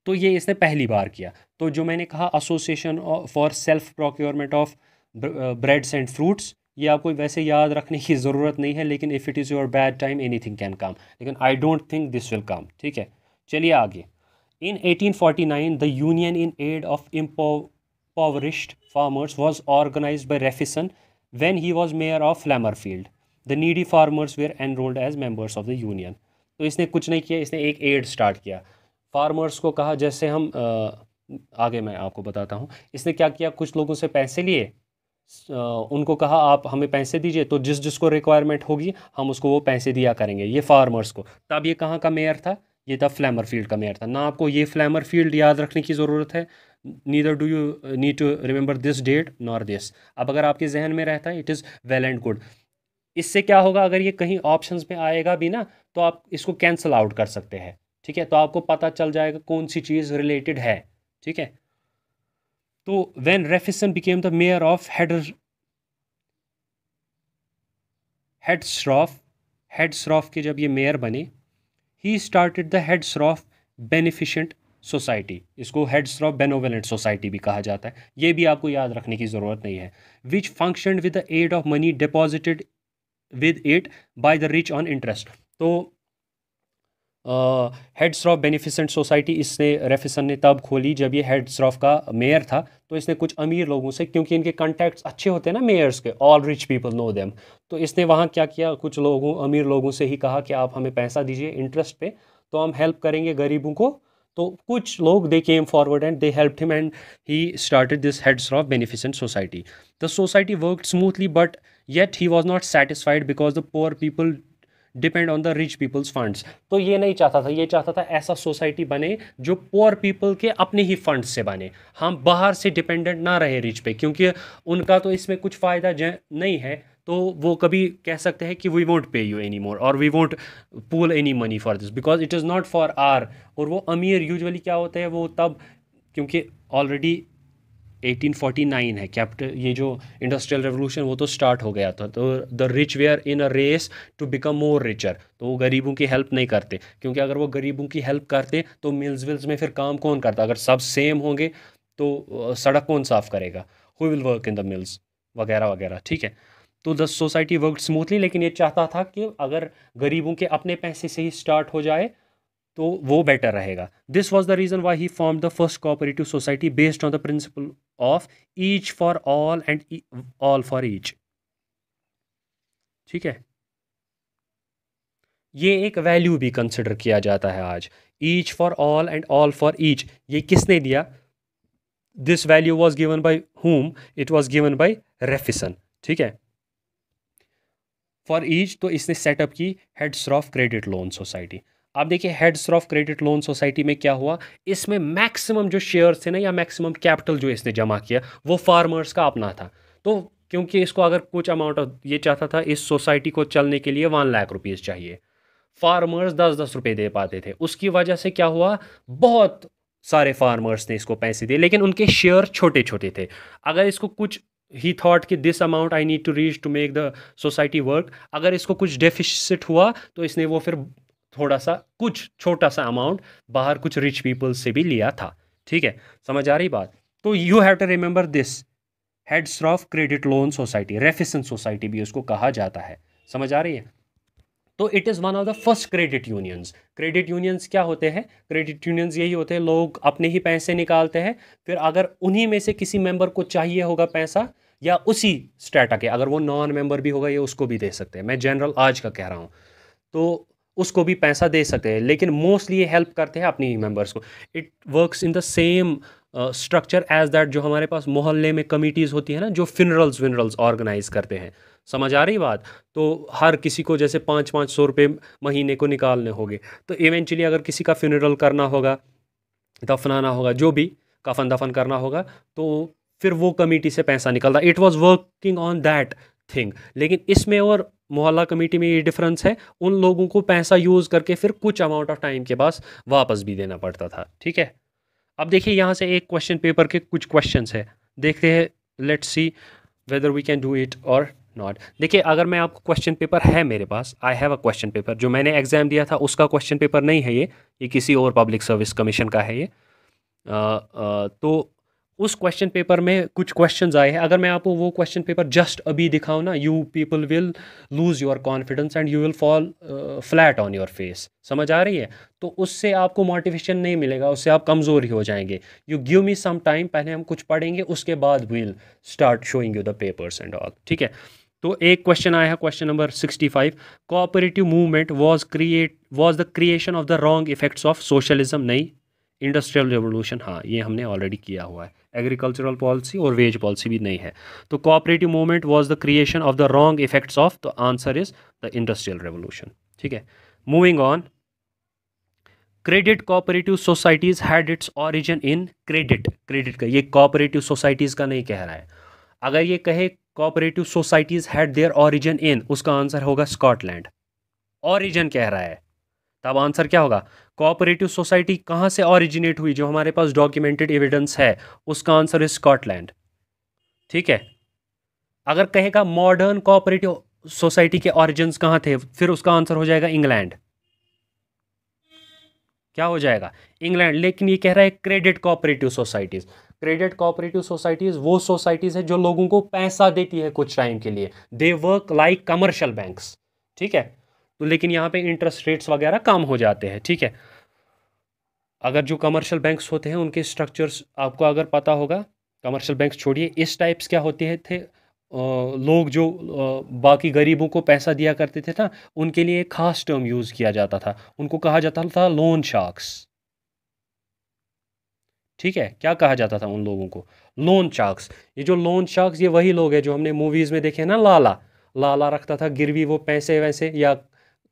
तो ये इसने पहली बार किया तो जो मैंने कहा association for self procurement of breads and fruits ये आपको वैसे याद रखने की ज़रूरत नहीं है लेकिन if it is your bad time anything can come लेकिन I don't think this will come ठीक है चलिए आगे in 1849 the union in aid of farmers was was by Raiffeisen Refison he was mayor of of Flammerfield. The needy farmers were enrolled as members of the union तो इसने कुछ नहीं किया इसने एक एड स्टार्ट किया फार्मर्स को कहा जैसे हम आगे मैं आपको बताता हूँ इसने क्या किया कुछ लोगों से पैसे लिए उनको कहा आप हमें पैसे दीजिए तो जिस जिसको रिक्वायरमेंट होगी हम उसको वो पैसे दिया करेंगे ये फार्मर्स को तब ये कहाँ का मेयर था ये था फ्लैमर फील्ड का मेयर था ना आपको ये फ्लैमर फील्ड याद रखने की ज़रूरत है neither do you need to remember this date nor this अब अगर आपके जहन में रहता है it is well and good इससे क्या होगा अगर ये कहीं ऑप्शंस में आएगा भी ना तो आप इसको कैंसिल आउट कर सकते हैं ठीक है तो आपको पता चल जाएगा कौन सी चीज़ रिलेटेड है ठीक है तो when Raiffeisen became the mayor of हेडर हेड श्रॉफ के जब ये मेयर बने ही स्टार्टेड द श्रॉफ बेनिफिशेंट सोसाइटी इसको हेड श्रॉफ बेनोवेलेंट सोसाइटी भी कहा जाता है ये भी आपको याद रखने की ज़रूरत नहीं है which function with the aid of money deposited with it by the rich on interest तो हेड्स ऑफ बेनिफिसेंट सोसाइटी इसने रेफिसन ने तब खोली जब ये हेड्स ऑफ का मेयर था तो इसने कुछ अमीर लोगों से क्योंकि इनके कॉन्टैक्ट्स अच्छे होते हैं ना मेयर्स के all rich people know them तो इसने वहाँ क्या किया कुछ लोगों अमीर लोगों से ही कहा कि आप हमें पैसा दीजिए इंटरेस्ट पे तो हम हेल्प करेंगे गरीबों को तो कुछ लोग they came forward and they help him and he started this Heddesdorf beneficent society the society work smoothly but yet he was not satisfied because the poor people depend on the rich people's funds तो ये नहीं चाहता था ये चाहता था ऐसा society बने जो पुअर पीपल के अपने ही फंड से बने हम बाहर से डिपेंडेंट ना रहे रिच पे क्योंकि उनका तो इसमें कुछ फ़ायदा नहीं है तो वो कभी कह सकते हैं कि we won't pay you any more और we won't pool any money for this because it is not for our और वो अमीर यूजुअली क्या होते हैं वो तब क्योंकि ऑलरेडी 1849 है कैपिटल ये जो इंडस्ट्रियल रेवोल्यूशन वो तो स्टार्ट हो गया था तो the rich were in a race to become more richer तो वो गरीबों की हेल्प नहीं करते क्योंकि अगर वो गरीबों की हेल्प करते तो मिल्स विल्स में फिर काम कौन करता अगर सब सेम होंगे तो सड़क कौन साफ करेगा who will work in the mills वगैरह वगैरह ठीक है तो द सोसाइटी वर्क स्मूथली लेकिन ये चाहता था कि अगर गरीबों के अपने पैसे से ही स्टार्ट हो जाए तो वो बेटर रहेगा this was the reason why he form the first cooperative society based on the principle of each for all and all for each ठीक है ये एक वैल्यू भी कंसिडर किया जाता है आज each for all and all for each ये किसने दिया this value was given by whom it was given by Raiffeisen ठीक है फॉर ईच तो इसने सेटअप की heads Heddesdorf credit loan society आप देखिए Heddesdorf credit loan society में क्या हुआ इसमें मैक्सिमम जो शेयर्स थे ना या मैक्सिमम कैपिटल जो इसने जमा किया वो फार्मर्स का अपना था तो क्योंकि इसको अगर कुछ अमाउंट ऑफ ये चाहता था इस सोसाइटी को चलने के लिए वन लाख रुपीज़ चाहिए फार्मर्स दस दस रुपये दे पाते थे उसकी वजह से क्या हुआ बहुत सारे फार्मर्स ने इसको पैसे दिए लेकिन उनके शेयर छोटे छोटे थे अगर इसको कुछ ही थॉट कि this amount I need to reach to make the society work अगर इसको कुछ डेफिशिट हुआ तो इसने वो फिर थोड़ा सा कुछ छोटा सा अमाउंट बाहर कुछ रिच पीपल से भी लिया था ठीक है समझ आ रही बात तो you have to remember this Heddesdorf credit loan society Raiffeisen society भी उसको कहा जाता है समझ आ रही है तो it is one of the first credit unions credit unions क्या होते हैं क्रेडिट यूनियंस यही होते हैं लोग अपने ही पैसे निकालते हैं फिर अगर उन्हीं में से किसी मेंबर को चाहिए होगा पैसा या उसी स्टेटा के अगर वो नॉन मेंबर भी होगा ये उसको भी दे सकते हैं मैं जनरल आज का कह रहा हूँ तो उसको भी पैसा दे सकते हैं लेकिन मोस्टली ये हेल्प करते हैं अपनी ही मेम्बर्स को it works in the same structure as that जो हमारे पास मोहल्ले में कमिटीज़ होती है ना जो फिनरल्स विनरल्स ऑर्गेनाइज करते हैं समझ आ रही बात तो हर किसी को जैसे पाँच पाँच सौ रुपये महीने को निकालने होंगे तो इवेंचुअली अगर किसी का फ्यूनरल करना होगा दफनाना होगा जो भी कफन दफन करना होगा तो फिर वो कमेटी से पैसा निकलता it was working on that thing लेकिन इसमें और मोहल्ला कमेटी में ये डिफरेंस है उन लोगों को पैसा यूज़ करके फिर कुछ अमाउंट ऑफ टाइम के पास वापस भी देना पड़ता था ठीक है अब देखिए यहाँ से एक क्वेश्चन पेपर के कुछ क्वेश्चन है देखते हैं let see whether we can do it or not देखिए अगर मैं आपको क्वेश्चन पेपर है मेरे पास I have a question paper जो मैंने एग्ज़ाम दिया था उसका क्वेश्चन पेपर नहीं है ये ये किसी और पब्लिक सर्विस कमीशन का है ये आ, आ, तो उस क्वेश्चन पेपर में कुछ क्वेश्चंस आए हैं अगर मैं आपको वो क्वेश्चन पेपर जस्ट अभी दिखाऊँ ना you people will lose your confidence and you will fall flat on your face समझ आ रही है तो उससे आपको मोटिवेशन नहीं मिलेगा उससे आप कमज़ोर ही हो जाएंगे you give me some time पहले हम कुछ पढ़ेंगे उसके बाद will start showing you the papers and all ठीक है तो एक क्वेश्चन आया है question number sixty five cooperative movement was create was the creation of the wrong effects of socialism नहीं इंडस्ट्रियल रेवोल्यूशन हाँ ये हमने ऑलरेडी किया हुआ है एग्रीकल्चरल पॉलिसी और वेज पॉलिसी भी नहीं है तो cooperative movement was the creation of the wrong effects of the answer is the industrial revolution ठीक है moving on credit cooperative societies had its origin in credit credit का ये cooperative societies का नहीं कह रहा है अगर ये कहे cooperative societies had their origin in उसका आंसर होगा स्कॉटलैंड ऑरिजन कह रहा है तब आंसर क्या होगा कोऑपरेटिव सोसाइटी कहाँ से ऑरिजिनेट हुई जो हमारे पास डॉक्यूमेंटेड एविडेंस है उसका आंसर है स्कॉटलैंड ठीक है अगर कहेगा मॉडर्न कोऑपरेटिव सोसाइटी के ऑरिजिन कहाँ थे फिर उसका आंसर हो जाएगा इंग्लैंड क्या हो जाएगा इंग्लैंड लेकिन ये कह रहा है credit cooperative societies credit cooperative societies वो सोसाइटीज़ है जो लोगों को पैसा देती है कुछ टाइम के लिए they work like commercial banks ठीक है तो लेकिन यहाँ पे इंटरेस्ट रेट्स वगैरह कम हो जाते हैं ठीक है अगर जो कमर्शियल बैंक्स होते हैं उनके स्ट्रक्चर्स आपको अगर पता होगा कमर्शियल बैंक्स छोड़िए इस टाइप्स क्या होते हैं थे लोग जो बाकी गरीबों को पैसा दिया करते थे ना उनके लिए एक खास टर्म यूज़ किया जाता था उनको कहा जाता था लोन शार्क्स ठीक है क्या कहा जाता था उन लोगों को लोन शार्क्स ये जो लोन शार्क्स ये वही लोग हैं जो हमने मूवीज़ में देखे ना लाला लाला रखता था गिरवी वो पैसे वैसे या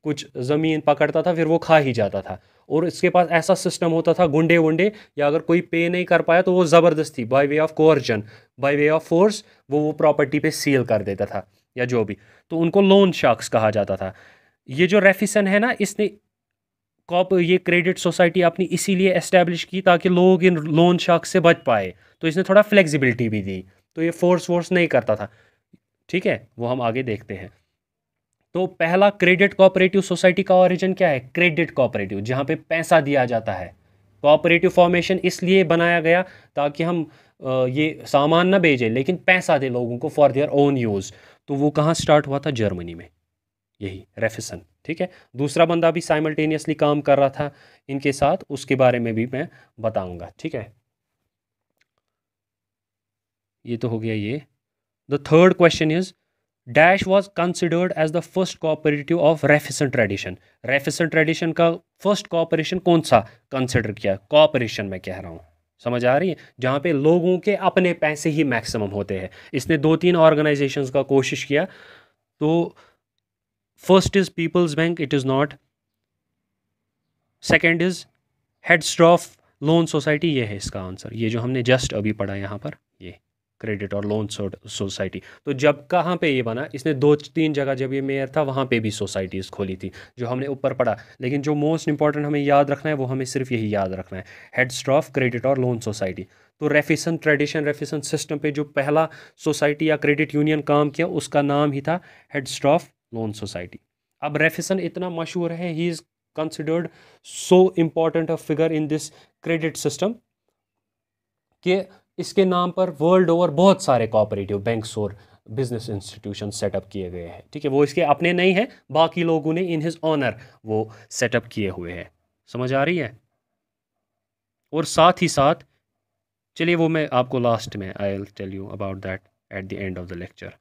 कुछ ज़मीन पकड़ता था फिर वो खा ही जाता था और इसके पास ऐसा सिस्टम होता था गुंडे वुंडे या अगर कोई पे नहीं कर पाया तो वो ज़बरदस्ती by way of coercion by way of force वो वो प्रॉपर्टी पे सील कर देता था या जो भी तो उनको लोन शार्क्स कहा जाता था ये जो रेफिसन है ना इसने कॉप ये क्रेडिट सोसाइटी अपनी इसीलिए इस्टेब्लिश की ताकि लोग इन लोन शार्क से बच पाए तो इसने थोड़ा फ्लेक्सिबिलिटी भी दी तो ये फोर्स वोर्स नहीं करता था ठीक है वो हम आगे देखते हैं तो पहला क्रेडिट कोऑपरेटिव सोसाइटी का ओरिजिन क्या है क्रेडिट कोऑपरेटिव जहाँ पे पैसा दिया जाता है कोऑपरेटिव फॉर्मेशन इसलिए बनाया गया ताकि हम ये सामान ना भेजें लेकिन पैसा दे लोगों को फॉर देयर ओन यूज़ तो वो कहाँ स्टार्ट हुआ था जर्मनी में यही रेफिसन ठीक है दूसरा बंदा भी साइमल्टेनियसली काम कर रहा था इनके साथ उसके बारे में भी मैं बताऊंगा ठीक है ये तो हो गया ये the third question is dash was considered as the first cooperative of Raiffeisen tradition Raiffeisen tradition का फर्स्ट कोऑपरेशन कौन सा कंसिडर किया कोऑपरेशन मैं कह रहा हूँ समझ आ रही है जहाँ पे लोगों के अपने पैसे ही मैक्सिमम होते हैं इसने दो तीन ऑर्गेनाइजेशन का कोशिश किया तो first is people's bank it is not second is Heddesdorf loan society ये है इसका आंसर ये जो हमने जस्ट अभी पढ़ा यहाँ पर ये क्रेडिट और लोन सोसाइटी तो जब कहाँ पे ये बना इसने दो तीन जगह जब ये मेयर था वहाँ पे भी सोसाइटीज़ खोली थी जो हमने ऊपर पढ़ा लेकिन जो मोस्ट इंपॉर्टेंट हमें याद रखना है वो हमें सिर्फ यही याद रखना है हेड्स ऑफ क्रेडिट और लोन सोसाइटी तो रेफिसन ट्रेडिशन रेफिसन सिस्टम पे जो पहला सोसाइटी या क्रेडिट यूनियन काम किया उसका नाम ही था हेड्स ऑफ लोन सोसाइटी अब रेफिसन इतना मशहूर है he is considered so important a figure in this credit system के इसके नाम पर वर्ल्ड ओवर बहुत सारे कोऑपरेटिव बैंक्स और बिजनेस इंस्टीट्यूशन सेटअप किए गए हैं ठीक है वो इसके अपने नहीं हैं बाकी लोगों ने इन हिज ऑनर वो सेटअप किए हुए हैं समझ आ रही है और साथ ही साथ चलिए वो मैं आपको लास्ट में I'll tell you about that at the end of the lecture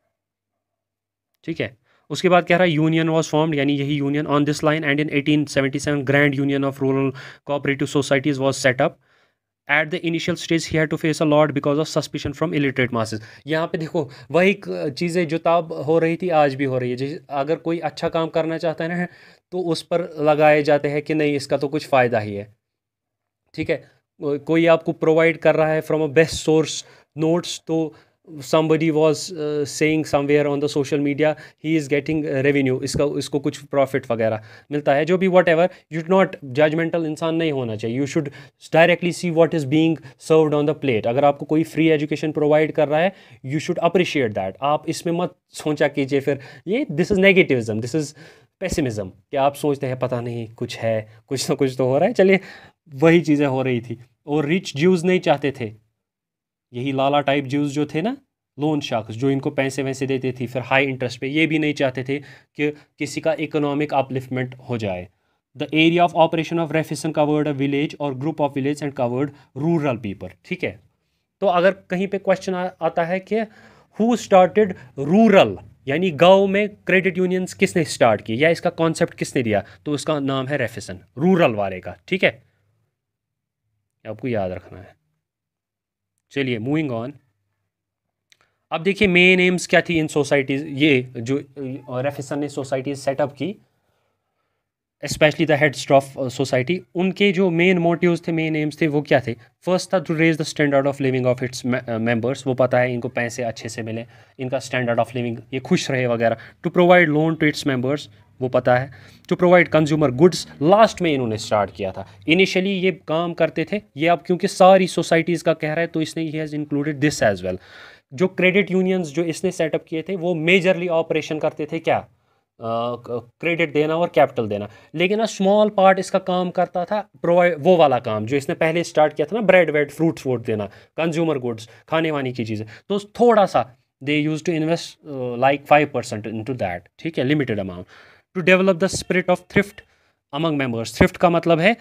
ठीक है उसके बाद कह रहा है यूनियन वॉज फॉर्म्ड यानी यही union on this line and in 1877 grand union of rural cooperative societies was set up at the initial stage he had to face a lot because of suspicion from illiterate masses यहाँ पे देखो वही चीज़ें जो तब हो रही थी आज भी हो रही है जैसे अगर कोई अच्छा काम करना चाहता है ना तो उस पर लगाए जाते हैं कि नहीं इसका तो कुछ फ़ायदा ही है ठीक है कोई आपको प्रोवाइड कर रहा है from a best source notes तो somebody was uh, saying somewhere on the social media he is getting uh, revenue इसका इसको कुछ profit वगैरह मिलता है जो भी whatever you not judgemental इंसान नहीं होना चाहिए you should directly see what is being served on the plate अगर आपको कोई फ्री एजुकेशन प्रोवाइड कर रहा है यू शुड अप्रिशिएट दैट आप इसमें मत सोचा कीजिए फिर ये this is negativism this is pessimism कि आप सोचते हैं पता नहीं कुछ है कुछ ना तो, कुछ तो हो रहा है चलिए वही चीज़ें हो रही थी और रिच ज्यूज़ नहीं चाहते थे यही लाला टाइप ज्यूज जो थे ना लोन शख्स जो इनको पैसे वैसे देते थे फिर हाई इंटरेस्ट पे ये भी नहीं चाहते थे कि किसी का इकोनॉमिक अपलिफ्टमेंट हो जाए the area of operation of Raiffeisen covered a village और group of village and covered rural people ठीक है तो अगर कहीं पे क्वेश्चन आता है कि हु स्टार्टेड रूरल यानी गांव में क्रेडिट यूनियंस किसने स्टार्ट की या इसका कॉन्सेप्ट किसने दिया तो उसका नाम है रेफिसन रूरल वाले का ठीक है आपको याद रखना है चलिए मूविंग ऑन अब देखिए मेन एम्स क्या थी इन सोसाइटीज़ ये जो रेफिसन ने सोसाइटीज़ सेटअप की specially the heads of society उनके जो मेन मोटिव्स थे मेन एम्स थे वो क्या थे फर्स्ट था to raise the standard of living of its members वो पता है इनको पैसे अच्छे से मिले इनका स्टैंडर्ड ऑफ लिविंग ये खुश रहे वगैरह to provide loan to its members वो पता है to provide consumer goods last में इन्होंने स्टार्ट किया था इनिशियली ये काम करते थे ये अब क्योंकि सारी सोसाइटीज़ का कह रहा है तो इसने he has included this as well जो क्रेडिट यूनियंस जो इसने सेटअप किए थे वो मेजरली ऑपरेशन करते थे क्या क्रेडिट देना और कैपिटल देना लेकिन ना स्मॉल पार्ट इसका काम करता था प्रोवाइड वो वाला काम जो इसने पहले स्टार्ट किया था ना ब्रेड वेड फ्रूट्स वोट देना कंज्यूमर गुड्स खाने वाने की चीज़ें तो थोड़ा सा they use to invest like five percent into that ठीक है limited amount to develop the spirit of thrift among members thrift का मतलब है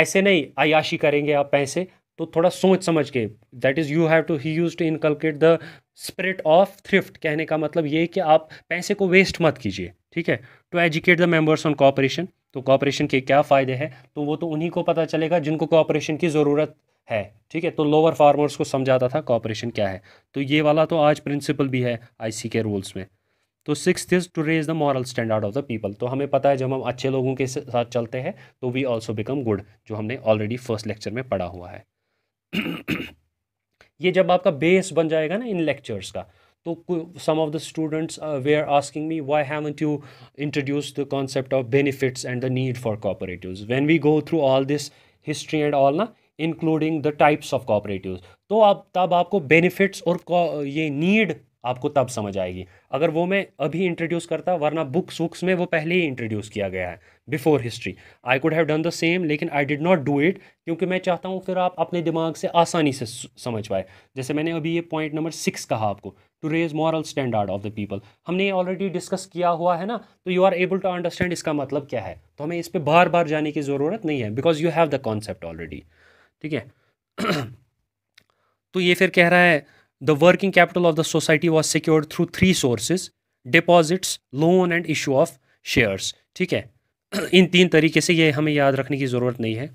ऐसे नहीं अयाशी करेंगे आप पैसे तो थोड़ा सोच समझ के that is you have to he use to inculcate the spirit of thrift कहने का मतलब ये कि आप पैसे को वेस्ट मत कीजिए ठीक है to educate the members on cooperation तो कॉपरेशन के क्या फ़ायदे हैं तो वो तो उन्हीं को पता चलेगा जिनको कॉपरेशन की ज़रूरत है ठीक है तो लोअर फार्मर्स को समझाता था कॉपरेशन क्या है तो ये वाला तो आज प्रिंसिपल भी है आईसी के रूल्स में तो six is to raise the moral standard of the people तो हमें पता है जब हम अच्छे लोगों के साथ चलते हैं तो वी ऑल्सो बिकम गुड जो हमने ऑलरेडी फर्स्ट लेक्चर में पढ़ा हुआ है ये जब आपका बेस बन जाएगा ना इन लेक्चर्स का तो some of the students they are asking me why haven't you introduce the concept of benefits and the need for cooperative when we go through all this history and all ना including the types of cooperative तो आप तब आपको benefits और ये need आपको तब समझ आएगी अगर वो मैं अभी इंट्रोड्यूस करता वरना बुक्स वुक्स में वो पहले ही इंट्रोड्यूस किया गया है before history I could have done the same लेकिन I did not do it क्योंकि मैं चाहता हूँ फिर आप अपने दिमाग से आसानी से समझ पाए जैसे मैंने अभी ये पॉइंट नंबर सिक्स कहा आपको to raise moral standard of the people हमने ये ऑलरेडी डिस्कस किया हुआ है ना तो you are able to understand इसका मतलब क्या है तो हमें इस पर बार बार जाने की ज़रूरत नहीं है because you have the concept already ठीक है तो ये फिर कह रहा है The working capital of the society was secured through three sources deposits loan and issue of shares ठीक है इन तीन तरीके से ये हमें याद रखने की ज़रूरत नहीं है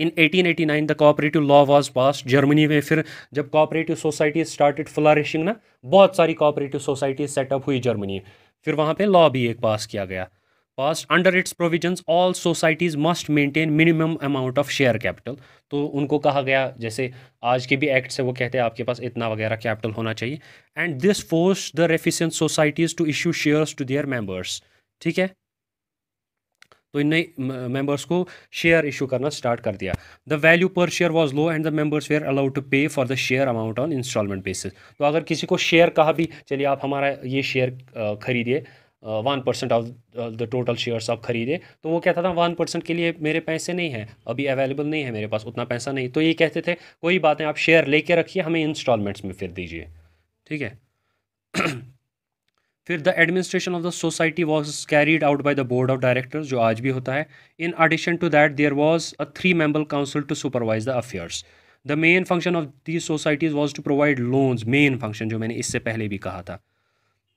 in 1889 the cooperative law was pass Germany में फिर जब कोऑपरेटिव सोसाइटी स्टार्टेड फ्लारिशिंग ना बहुत सारी कॉपरेटिव सोसाइटी सेटअप हुई जर्मनी फिर वहाँ पे लॉ भी एक पास किया गया passed under its provisions all societies must maintain minimum amount of share capital तो उनको कहा गया जैसे आज के भी एक्ट से वो कहते हैं आपके पास इतना वगैरह कैपिटल होना चाहिए and this force the Raiffeisen societies to issue shares to their members ठीक है तो इन मेंबर्स को शेयर इशू करना स्टार्ट कर दिया the value per share was low and the members were allowed to pay for the share amount on instalment basis तो अगर किसी को शेयर कहा भी चलिए आप हमारा ये शेयर खरीदिए one percent of the total shares आप खरीदे तो वो कहता था वन परसेंट के लिए मेरे पैसे नहीं हैं अभी अवेलेबल नहीं है मेरे पास उतना पैसा नहीं तो ये कहते थे कोई बात नहीं आप शेयर लेके रखिए हमें इंस्टॉलमेंट्स में फिर दीजिए ठीक है फिर the administration of the society was carried out by the board of directors जो आज भी होता है in addition to that there was a three member council to supervise the affairs the main function of these societies was to provide loans main function जो मैंने इससे पहले भी कहा था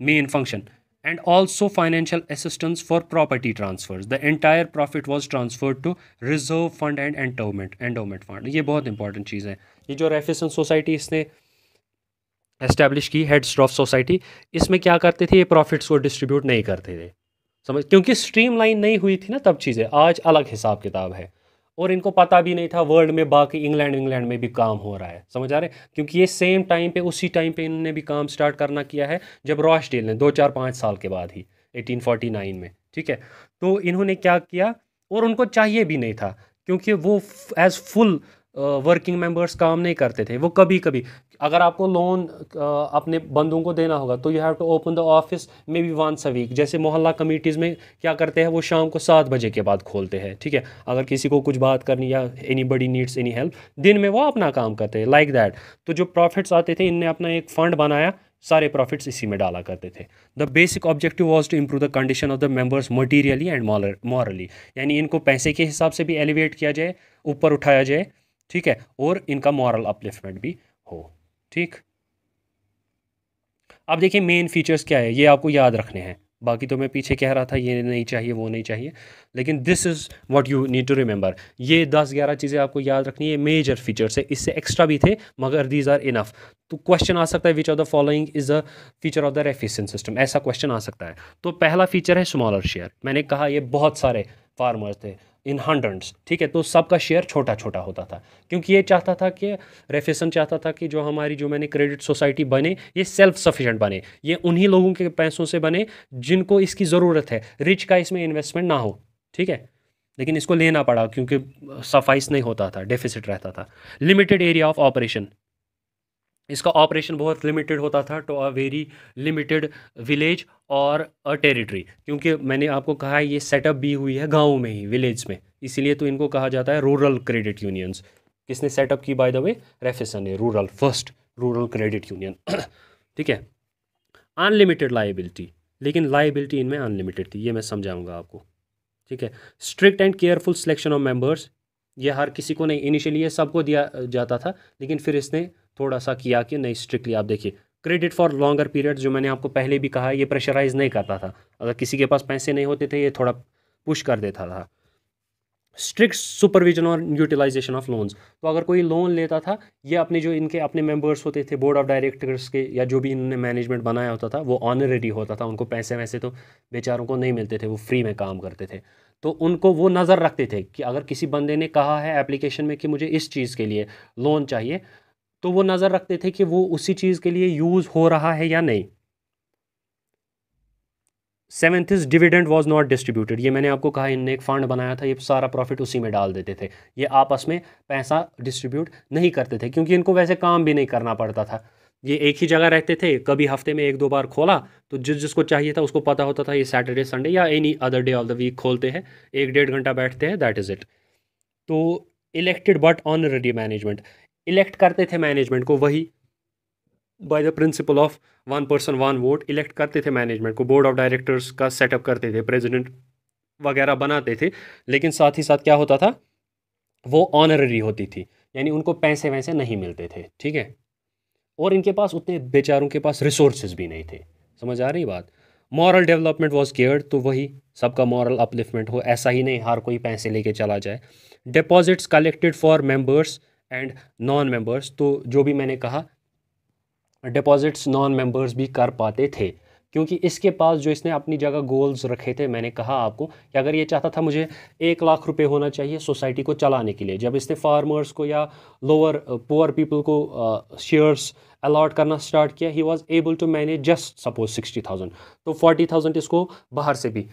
main function and also financial assistance for property transfers the entire profit was transferred to reserve fund and endowment endowment fund ये बहुत important चीज़ है ये जो रेफिसन सोसाइटी इसने एस्टेब्लिश की हेड्स ऑफ सोसाइटी इसमें क्या करते थे ये प्रॉफिट्स को डिस्ट्रीब्यूट नहीं करते थे समझ क्योंकि स्ट्रीम लाइन नहीं हुई थी ना तब चीज़ें आज अलग हिसाब किताब है और इनको पता भी नहीं था वर्ल्ड में बाकी इंग्लैंड इंग्लैंड में भी काम हो रहा है समझ आ रहे हैं क्योंकि ये सेम टाइम पे उसी टाइम पे इन्होंने भी काम स्टार्ट करना किया है जब डेल ने दो चार पाँच साल के बाद ही 1849 में ठीक है तो इन्होंने क्या किया और उनको चाहिए भी नहीं था क्योंकि वो एज फुल वर्किंग मेंबर्स काम नहीं करते थे वो कभी कभी अगर आपको लोन अपने बंदों को देना होगा तो you have to open the office maybe once a week जैसे मोहल्ला कमेटीज़ में क्या करते हैं वो शाम को सात बजे के बाद खोलते हैं ठीक है अगर किसी को कुछ बात करनी या anybody needs any help दिन में वो अपना काम करते हैं लाइक दैट तो जो प्रॉफिट्स आते थे इनने अपना एक फ़ंड बनाया सारे प्रॉफिट्स इसी में डाला करते थे the basic objective was to improve the condition of the members materially and morally यानी इनको पैसे के हिसाब से भी एलिवेट किया जाए ऊपर उठाया जाए ठीक है और इनका मॉरल अपलिफ्टमेंट भी हो ठीक अब देखिए मेन फीचर्स क्या है ये आपको याद रखने हैं बाकी तो मैं पीछे कह रहा था ये नहीं चाहिए वो नहीं चाहिए लेकिन this is what you need to remember ये दस ग्यारह चीज़ें आपको याद रखनी है मेजर फीचर्स है इससे एक्स्ट्रा भी थे मगर दीज आर इनफ तो क्वेश्चन आ सकता है which of the following is a feature of the Raiffeisen system ऐसा क्वेश्चन आ सकता है तो पहला फीचर है स्मॉलर शेयर मैंने कहा ये बहुत सारे फार्मर्स थे इन हंड्रेड्स ठीक है तो सबका शेयर छोटा छोटा होता था क्योंकि ये चाहता था कि रेफेसन चाहता था कि जो हमारी जो मैंने क्रेडिट सोसाइटी बने ये सेल्फ सफिशेंट बने ये उन्हीं लोगों के पैसों से बने जिनको इसकी ज़रूरत है रिच का इसमें इन्वेस्टमेंट ना हो ठीक है लेकिन इसको लेना पड़ा क्योंकि सफाइस नहीं होता था डेफिसिट रहता था लिमिटेड एरिया ऑफ ऑपरेशन इसका ऑपरेशन बहुत लिमिटेड होता था टू तो अ वेरी लिमिटेड विलेज और अ टेरिटरी क्योंकि मैंने आपको कहा है ये सेटअप भी हुई है गाँव में ही विलेज में इसीलिए तो इनको कहा जाता है रूरल क्रेडिट यूनियंस किसने सेटअप की बाय द वे रेफेसन ने rural first rural credit union ठीक है अनलिमिटेड लाइबिलिटी लेकिन लाइबिलिटी इनमें अनलिमिटेड थी ये मैं समझाऊंगा आपको ठीक है strict and careful selection of members ये हर किसी को नहीं इनिशियली ये सबको दिया जाता था लेकिन फिर इसने थोड़ा सा किया कि नहीं स्ट्रिक्टली आप देखिए क्रेडिट फॉर लॉन्गर पीरियड जो मैंने आपको पहले भी कहा ये प्रेशराइज नहीं करता था अगर किसी के पास पैसे नहीं होते थे ये थोड़ा पुश कर देता था स्ट्रिक्ट सुपरविजन और यूटिलाइजेशन ऑफ लोन्स तो अगर कोई लोन लेता था ये अपने जो इनके अपने मेंबर्स होते थे बोर्ड ऑफ डायरेक्टर्स के या जो भी इन्होंने मैनेजमेंट बनाया होता था वो ऑनरेडी होता था उनको पैसे वैसे तो बेचारों को नहीं मिलते थे वो फ्री में काम करते थे तो उनको वो नज़र रखते थे कि अगर किसी बंदे ने कहा है एप्लीकेशन में कि मुझे इस चीज़ के लिए लोन चाहिए तो वो नज़र रखते थे कि वो उसी चीज़ के लिए यूज़ हो रहा है या नहीं seventh is dividend was not distributed ये मैंने आपको कहा इनने एक फंड बनाया था ये सारा प्रॉफिट उसी में डाल देते थे ये आपस में पैसा डिस्ट्रीब्यूट नहीं करते थे क्योंकि इनको वैसे काम भी नहीं करना पड़ता था ये एक ही जगह रहते थे कभी हफ्ते में एक दो बार खोला तो जिस जिसको चाहिए था उसको पता होता था ये सैटरडे संडे या any other day of the week खोलते हैं एक डेढ़ घंटा बैठते हैं दैट इज़ इट तो elected but honorary management elect करते थे मैनेजमेंट को वही by the principle of one person one vote elect करते थे मैनेजमेंट को बोर्ड ऑफ डायरेक्टर्स का सेटअप करते थे प्रेजिडेंट वगैरह बनाते थे लेकिन साथ ही साथ क्या होता था वो ऑनररी होती थी यानी उनको पैसे वैसे नहीं मिलते थे ठीक है और इनके पास उतने बेचारों के पास रिसोर्सेज भी नहीं थे समझ आ रही बात मॉरल डेवलपमेंट वॉज केयर्ड तो वही सबका मॉरल अपलिफ्टमेंट हो ऐसा ही नहीं हर कोई पैसे लेके चला जाए deposits collected for members and non members तो जो भी मैंने कहा डिपॉजिट्स नॉन मेंबर्स भी कर पाते थे क्योंकि इसके पास जो इसने अपनी जगह गोल्स रखे थे मैंने कहा आपको कि अगर ये चाहता था मुझे एक लाख रुपए होना चाहिए सोसाइटी को चलाने के लिए जब इसने फार्मर्स को या लोअर पुअर पीपल को शेयर्स uh, अलाट करना स्टार्ट किया he was able to manage just suppose sixty thousand तो फोर्टी थाउजेंड इसको बाहर से भी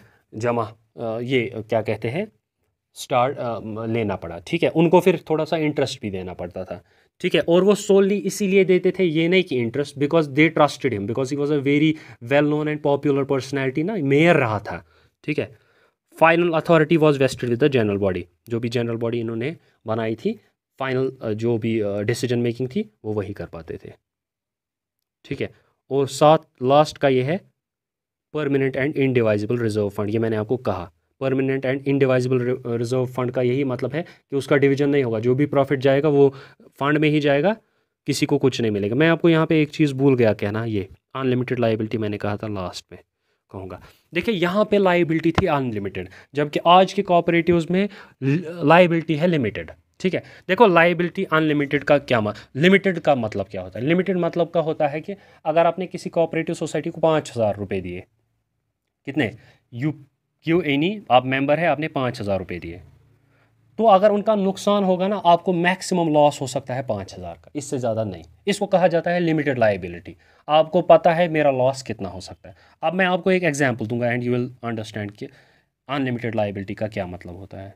जमा uh, ये क्या कहते हैं स्टार्ट लेना पड़ा ठीक है उनको फिर थोड़ा सा इंटरेस्ट भी देना पड़ता था ठीक है और वो सोलली इसीलिए देते थे ये नहीं कि interest because they trusted him because he was a very well known and popular personality ना मेयर रहा था ठीक है final authority was vested with the general body जो भी जनरल बॉडी इन्होंने बनाई थी फाइनल जो भी डिसीजन मेकिंग थी वो वही कर पाते थे ठीक है और साथ लास्ट का ये है permanent and indivisible reserve fund ये मैंने आपको कहा permanent and indivisible reserve fund का यही मतलब है कि उसका डिवीजन नहीं होगा जो भी प्रॉफिट जाएगा वो फंड में ही जाएगा किसी को कुछ नहीं मिलेगा मैं आपको यहाँ पे एक चीज़ भूल गया कहना ये अनलिमिटेड लाइबिलिटी मैंने कहा था लास्ट में कहूँगा देखिए यहाँ पे लाइबिलिटी थी अनलिमिटेड जबकि आज के कॉपरेटिव में लाइबिलिटी है लिमिटेड ठीक है देखो लाइबिलिटी अनलिमिटेड का क्या लिमिटेड का मतलब क्या होता है लिमिटेड मतलब का होता है कि अगर आपने किसी कोऑपरेटिव सोसाइटी को पाँच हज़ार रुपये दिए कितने यू क्यों एनी आप मेंबर है आपने पाँच हज़ार रुपये दिए तो अगर उनका नुकसान होगा ना आपको मैक्सिमम लॉस हो सकता है पाँच हज़ार का इससे ज़्यादा नहीं इसको कहा जाता है लिमिटेड लाइबिलिटी आपको पता है मेरा लॉस कितना हो सकता है अब मैं आपको एक एग्जाम्पल दूंगा एंड यू विल अंडरस्टैंड कि अनलिमिटेड लाइबिलिटी का क्या मतलब होता है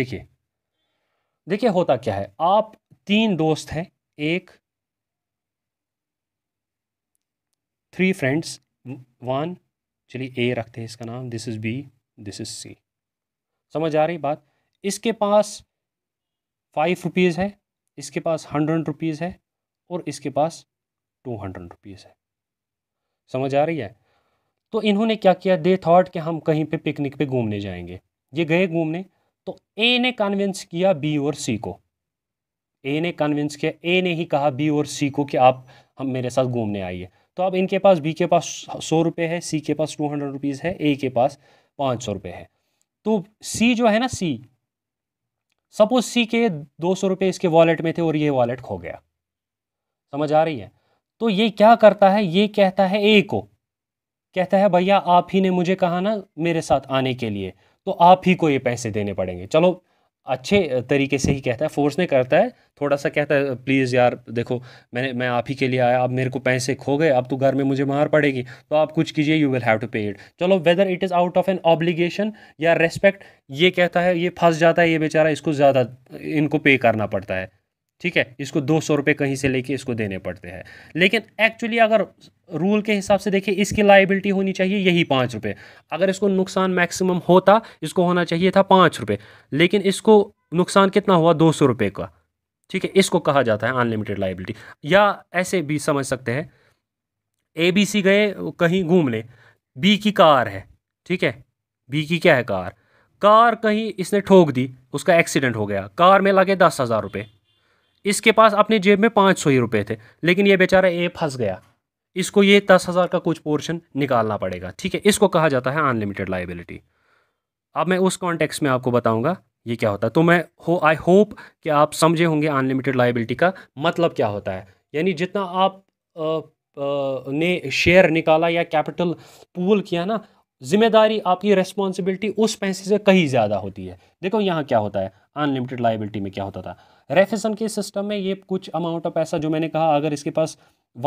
देखिए देखिए होता क्या है आप तीन दोस्त हैं एक थ्री फ्रेंड्स वन चलिए ए रखते हैं इसका नाम this is B this is C समझ आ रही बात इसके पास फाइव रुपीज़ है इसके पास हंड्रेड रुपीज़ है और इसके पास टू हंड्रेड रुपीज़ है समझ आ रही है तो इन्होंने क्या किया दे थाट कि हम कहीं पे पिकनिक पे घूमने जाएंगे ये गए घूमने तो ए ने कन्विंस किया बी और सी को ए ने कन्विंस किया ए ने ही कहा बी और सी को कि आप हम मेरे साथ घूमने आइए तो अब इनके पास बी के पास सौ रुपये है सी के पास टू हंड्रेड रुपीज़ है ए के पास पाँच सौ रुपये है तो सी जो है ना सी सपोज सी के दो सौ रुपये इसके वॉलेट में थे और ये वॉलेट खो गया समझ आ रही है तो ये क्या करता है ये कहता है ए को कहता है भैया आप ही ने मुझे कहा ना मेरे साथ आने के लिए तो आप ही को ये पैसे देने पड़ेंगे चलो अच्छे तरीके से ही कहता है फोर्स नहीं करता है थोड़ा सा कहता है प्लीज़ यार देखो मैंने मैं आप ही के लिए आया अब मेरे को पैसे खो गए अब तो घर में मुझे मार पड़ेगी तो आप कुछ कीजिए you will have to pay it चलो whether it is out of an obligation या रेस्पेक्ट ये कहता है ये फंस जाता है ये बेचारा इसको ज़्यादा इनको पे करना पड़ता है ठीक है इसको दो सौ रुपये कहीं से लेके इसको देने पड़ते हैं लेकिन एक्चुअली अगर रूल के हिसाब से देखिए इसकी लाइबिलिटी होनी चाहिए यही पाँच रुपये अगर इसको नुकसान मैक्सिमम होता इसको होना चाहिए था पाँच रुपये लेकिन इसको नुकसान कितना हुआ दो सौ रुपये का ठीक है इसको कहा जाता है अनलिमिटेड लाइबिलिटी या ऐसे भी समझ सकते हैं ए बी सी गए कहीं घूमने बी की कार है ठीक है बी की क्या है कार कार कहीं इसने ठोक दी उसका एक्सीडेंट हो गया कार में लगे दस हज़ार रुपये इसके पास अपनी जेब में पाँच सौ ही रुपये थे लेकिन ये बेचारा ए फंस गया इसको ये दस हज़ार का कुछ पोर्शन निकालना पड़ेगा ठीक है इसको कहा जाता है अनलिमिटेड लाइबिलिटी अब मैं उस कॉन्टेक्स में आपको बताऊँगा ये क्या होता है तो मैं हो आई होप कि आप समझे होंगे अनलिमिटेड लाइबिलिटी का मतलब क्या होता है यानी जितना आप आ, आ, ने शेयर निकाला या कैपिटल पूल किया ना जिम्मेदारी आपकी रेस्पॉन्सिबिलिटी उस पैसे से कहीं ज़्यादा होती है देखो यहाँ क्या होता है अनलिमिटेड लाइबिलिटी में क्या होता था रेफेसन के सिस्टम में ये कुछ अमाउंट ऑफ पैसा जो मैंने कहा अगर इसके पास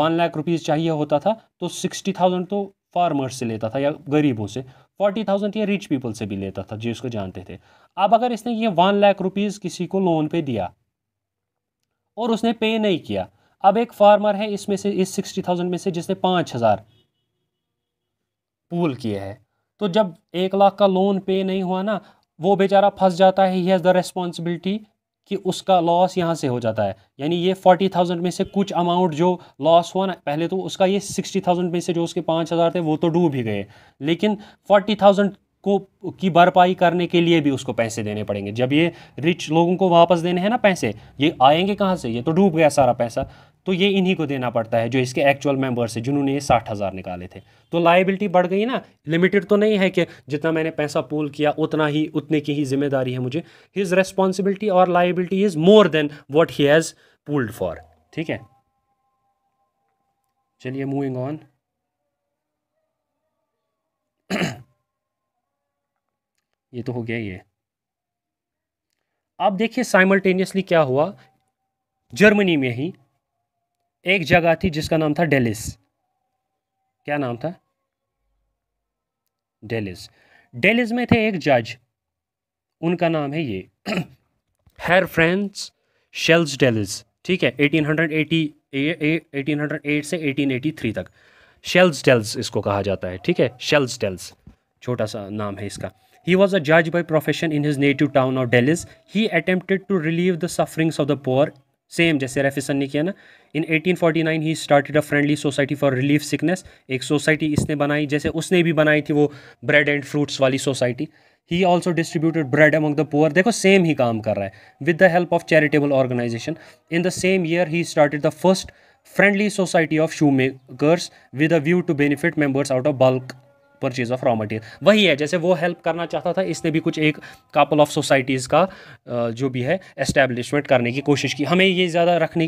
वन लाख रुपीज़ चाहिए होता था तो सिक्सटी थाउजेंड तो फार्मर्स से लेता था या गरीबों से फोर्टी थाउजेंड या रिच पीपल से भी लेता था जो इसको जानते थे अब अगर इसने ये वन लाख रुपीज़ किसी को लोन पे दिया और उसने पे नहीं किया अब एक फार्मर है इसमें से इस सिक्सटी थाउजेंड में से जिसने पाँच हज़ार पूल किया है तो जब एक लाख का लोन पे नहीं हुआ ना वो बेचारा फंस जाता है ही हैज़ द रेस्पॉन्सिबिलिटी कि उसका लॉस यहाँ से हो जाता है यानी ये फोर्टी थाउजेंड में से कुछ अमाउंट जो लॉस हुआ ना पहले तो उसका ये सिक्सटी थाउजेंड में से जो उसके पाँच हज़ार थे वो तो डूब ही गए लेकिन फोर्टी थाउजेंड को की भरपाई करने के लिए भी उसको पैसे देने पड़ेंगे जब ये रिच लोगों को वापस देने हैं ना पैसे ये आएंगे कहाँ से ये तो डूब गया सारा पैसा तो ये इन्हीं को देना पड़ता है जो इसके एक्चुअल मेंबर्स है जिन्होंने ये साठ हज़ार निकाले थे तो लाइबिलिटी बढ़ गई ना लिमिटेड तो नहीं है कि जितना मैंने पैसा पूल किया उतना ही उतने की ही जिम्मेदारी है मुझे हिज रेस्पॉन्सिबिलिटी और liability is more than what he has pooled for ठीक है चलिए मूविंग ऑन ये तो हो गया ये आप देखिए साइमल्टेनियसली क्या हुआ जर्मनी में ही एक जगह थी जिसका नाम था डेलिस क्या नाम था डेलिस डेलिस में थे एक जज उनका नाम है ये हेर फ्रेंड्स शेल्स डेलिस ठीक है 1880 1808 से 1883 तक शेल्स डेल्स इसको कहा जाता है ठीक है शेल्स डेल्स छोटा सा नाम है इसका ही वॉज अ जज by profession in his native town of Delitzsch he attempted to relieve the sufferings of the poor same जैसे रेफिसन ने किया ना in 1849 he started a friendly society for relief sickness एक सोसाइटी इसने बनाई जैसे उसने भी बनाई थी वो ब्रेड एंड फ्रूट्स वाली society he also distributed bread among the poor देखो सेम ही काम कर रहा है with the help of charitable organisation in the same year he started the first friendly society of shoe makers with a view to benefit members out of bulk purchase of raw material वही है जैसे वो help करना चाहता था इसने भी कुछ एक कपल ऑफ सोसाइटीज़ का जो भी है एस्टेब्लिशमेंट करने की कोशिश की हमें ये ज़्यादा रखने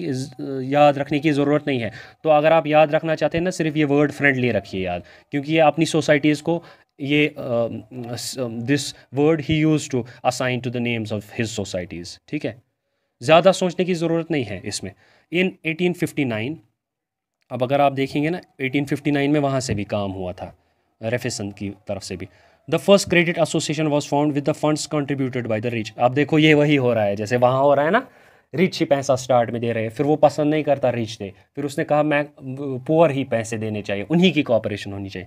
याद रखने की ज़रूरत नहीं है तो अगर आप याद रखना चाहते हैं ना सिर्फ ये वर्ड फ्रेंडली रखिए याद क्योंकि ये अपनी सोसाइटीज़ को ये this word he use to assign to the names of his societies ठीक है ज़्यादा सोचने की ज़रूरत नहीं है इसमें इन 1859 अब अगर आप देखेंगे ना 1859 में वहाँ से भी काम हुआ था रेफेसन की तरफ से भी the first credit association was found with the fund contributed by the rich अब देखो ये वही हो रहा है जैसे वहाँ हो रहा है ना रिच ही पैसा स्टार्ट में दे रहे हैं फिर वो पसंद नहीं करता रिच दे फिर उसने कहा मैं पुअर ही पैसे देने चाहिए उन्हीं की कॉपरेशन होनी चाहिए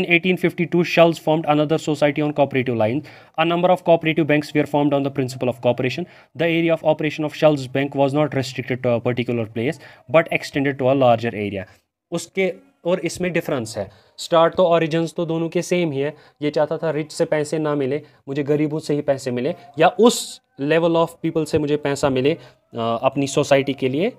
in 1852 Schulze formed another society on cooperative line a number of cooperative banks were formed on the principle of cooperation the area of operation of Schulze bank was not restricted to a particular place but extended to a larger area उसके और इसमें difference है start तो ऑरिजन्स तो दोनों के same ही है ये चाहता था रिच से पैसे ना मिले मुझे गरीबों से ही पैसे मिले या उस लेवल ऑफ पीपल से मुझे पैसा मिले आ, अपनी सोसाइटी के लिए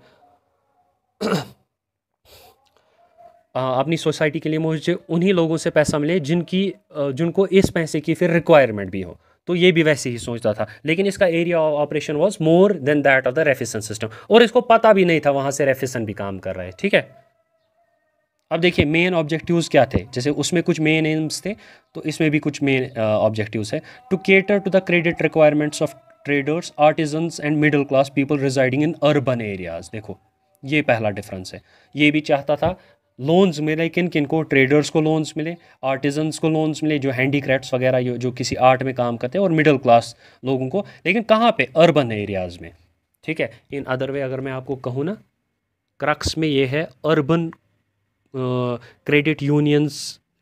आ, अपनी सोसाइटी के लिए मुझे उन्हीं लोगों से पैसा मिले जिनकी जिनको इस पैसे की फिर रिक्वायरमेंट भी हो तो ये भी वैसे ही सोचता था लेकिन इसका area of operation was more than that of the Raiffeisen system और इसको पता भी नहीं था वहाँ से रेफिसन भी काम कर रहा है ठीक है अब देखिए मेन ऑब्जेक्टिव्स क्या थे जैसे उसमें कुछ मेन एम्स थे तो इसमें भी कुछ मेन ऑब्जेक्टिव्स है to cater to the credit requirements of traders artisans and middle class people residing in urban areas देखो ये पहला डिफरेंस है ये भी चाहता था लोन्स मिले किन किन को ट्रेडर्स को लोन्स मिले आर्टिजन्स को लोन्स मिले जो हैंडीक्राफ्ट्स वगैरह जो किसी आर्ट में काम करते हैं और मिडिल क्लास लोगों को लेकिन कहाँ पे अर्बन एरियाज़ में ठीक है इन अदर वे अगर मैं आपको कहूँ ना क्रक्स में ये है अर्बन क्रेडिट यूनियंस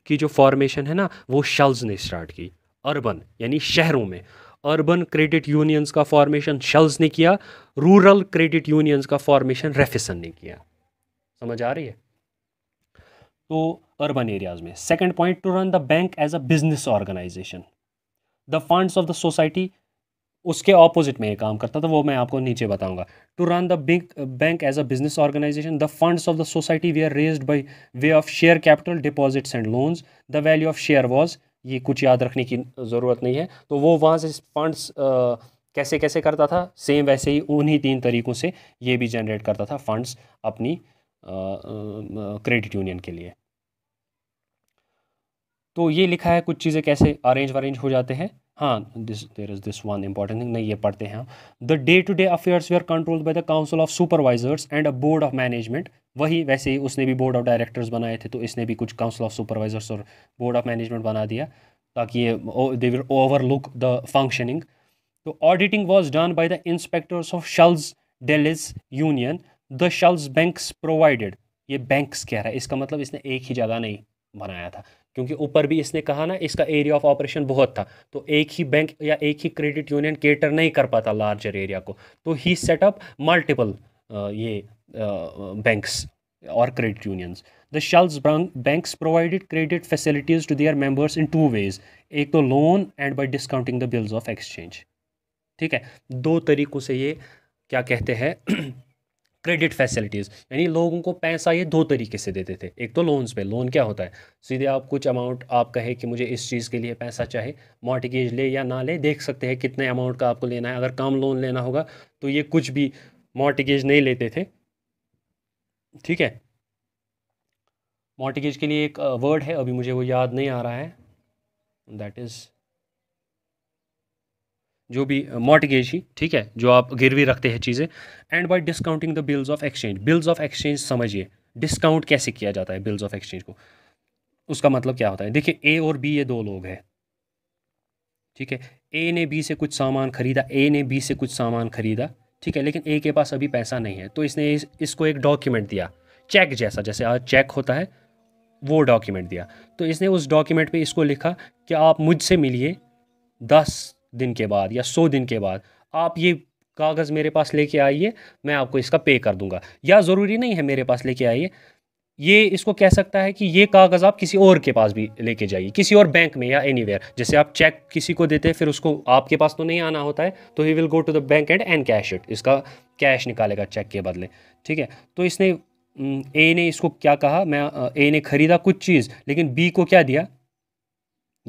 की जो फॉर्मेशन है ना वो शल्स ने स्टार्ट की अर्बन यानी शहरों में अर्बन क्रेडिट यूनियंस का फॉर्मेशन शल्स ने किया रूरल क्रेडिट यूनियंस का फॉर्मेशन रेफिसन ने किया समझ आ रही है तो अर्बन एरियाज में second point to run the bank as a business organisation the funds of the society उसके ऑपोजिट में ये काम करता था वो मैं आपको नीचे बताऊंगा to run the big bank as a business organisation the funds of the society were raised by way of share capital deposits and loans the value of share was ये कुछ याद रखने की ज़रूरत नहीं है तो वो वहाँ से फंड्स uh, कैसे कैसे करता था सेम वैसे ही उन्हीं तीन तरीक़ों से ये भी जनरेट करता था फंड्स अपनी क्रेडिट uh, यूनियन uh, के लिए तो ये लिखा है कुछ चीज़ें कैसे अरेंज वरेंज हो जाते हैं हाँ this there is this one important thing नहीं ये पढ़ते हैं the day to day affairs were controlled by the council of supervisors and a board of management वही वैसे ही उसने भी बोर्ड ऑफ डायरेक्टर्स बनाए थे तो इसने भी कुछ काउंसिल ऑफ सुपरवाइजर्स और बोर्ड ऑफ मैनेजमेंट बना दिया ताकि ये they will overlook the functioning तो auditing was done by the inspectors of Schulze Delitzsch union the Schulze banks provided ये बैंक्स कह रहा है इसका मतलब इसने एक ही जगह नहीं बनाया था क्योंकि ऊपर भी इसने कहा ना इसका एरिया ऑफ ऑपरेशन बहुत था तो एक ही बैंक या एक ही क्रेडिट यूनियन केटर नहीं कर पाता लार्जर एरिया को तो ही सेटअप मल्टीपल ये बैंक्स और credit unions the Schulze banks provided credit facilities to their members in two ways एक तो loan and by discounting the bills of exchange ठीक है दो तरीकों से ये क्या कहते हैं क्रेडिट फैसिलिटीज़ यानी लोगों को पैसा ये दो तरीके से देते थे एक तो लोन्स पे लोन क्या होता है सीधे आप कुछ अमाउंट आप कहे कि मुझे इस चीज़ के लिए पैसा चाहिए मॉर्टिगेज ले या ना ले देख सकते हैं कितने अमाउंट का आपको लेना है अगर कम लोन लेना होगा तो ये कुछ भी मॉर्टिगेज नहीं लेते थे ठीक है मॉर्टिगेज के लिए एक वर्ड है अभी मुझे वो याद नहीं आ रहा है दैट इज़ जो भी मॉटगेज ही ठीक है जो आप गिरवी रखते हैं चीज़ें and by discounting the bills of exchange bills of exchange समझिए डिस्काउंट कैसे किया जाता है बिल्स ऑफ एक्सचेंज को उसका मतलब क्या होता है देखिए ए और बी ये दो लोग हैं ठीक है ए ने बी से कुछ सामान खरीदा ए ने बी से कुछ सामान खरीदा ठीक है लेकिन ए के पास अभी पैसा नहीं है तो इसने इस, इसको एक डॉक्यूमेंट दिया चेक जैसा जैसे आज चेक होता है वो डॉक्यूमेंट दिया तो इसने उस डॉक्यूमेंट पे इसको लिखा कि आप मुझसे मिलिए दस दिन के बाद या सौ दिन के बाद आप ये कागज़ मेरे पास लेके आइए मैं आपको इसका पे कर दूंगा या ज़रूरी नहीं है मेरे पास लेके आइए ये इसको कह सकता है कि ये कागज़ आप किसी और के पास भी लेके जाइए किसी और बैंक में या एनी जैसे आप चेक किसी को देते हैं फिर उसको आपके पास तो नहीं आना होता है तो he will go to the bank and and cash it इसका कैश निकालेगा चेक के बदले ठीक है तो इसने ए ने इसको क्या कहा मैं ए ने ख़रीदा कुछ चीज़ लेकिन बी को क्या दिया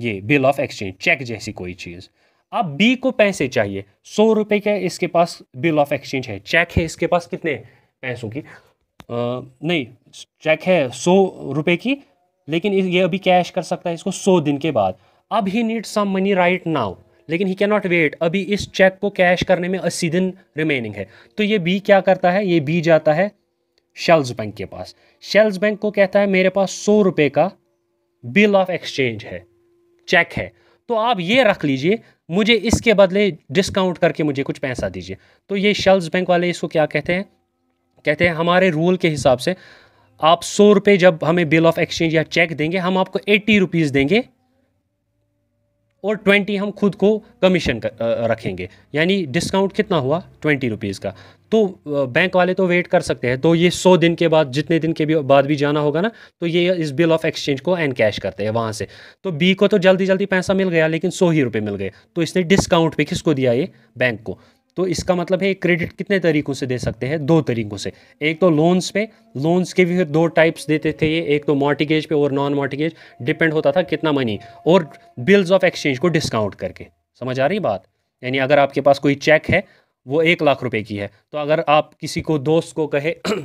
ये बिल ऑफ एक्सचेंज चेक जैसी कोई चीज़ अब बी को पैसे चाहिए सौ रुपये का इसके पास बिल ऑफ एक्सचेंज है चेक है इसके पास कितने पैसों की आ, नहीं चेक है सौ रुपये की लेकिन ये अभी कैश कर सकता है इसको सौ दिन के बाद अब he need some money right now लेकिन ही कैन नॉट वेट अभी इस चेक को कैश करने में अस्सी दिन रिमेनिंग है तो ये बी क्या करता है ये बी जाता है शेल्स बैंक के पास शेल्स बैंक को कहता है मेरे पास सौ रुपये का बिल ऑफ एक्सचेंज है चेक है तो आप ये रख लीजिए मुझे इसके बदले डिस्काउंट करके मुझे कुछ पैसा दीजिए तो ये शेल्स बैंक वाले इसको क्या कहते हैं कहते हैं हमारे रूल के हिसाब से आप सौ रुपये जब हमें बिल ऑफ एक्सचेंज या चेक देंगे हम आपको एट्टी रुपीज़ देंगे और ट्वेंटी हम खुद को कमीशन रखेंगे यानी डिस्काउंट कितना हुआ ट्वेंटी रुपीज़ का तो बैंक वाले तो वेट कर सकते हैं तो ये सौ दिन के बाद जितने दिन के भी बाद भी जाना होगा ना तो ये इस बिल ऑफ एक्सचेंज को एन कैश करते हैं वहाँ से तो बी को तो जल्दी जल्दी पैसा मिल गया लेकिन सौ ही रुपये मिल गए तो इसने डिस्काउंट पर किसको दिया ये बैंक को तो इसका मतलब है क्रेडिट कितने तरीकों से दे सकते हैं दो तरीकों से एक तो लोन्स पे लोन्स के भी फिर दो टाइप्स देते थे ये एक तो मॉर्टिगेज पे और नॉन मॉर्टिगेज डिपेंड होता था कितना मनी और बिल्स ऑफ एक्सचेंज को डिस्काउंट करके समझ आ रही बात यानी अगर आपके पास कोई चेक है वो एक लाख रुपये की है तो अगर आप किसी को दोस्त को कहे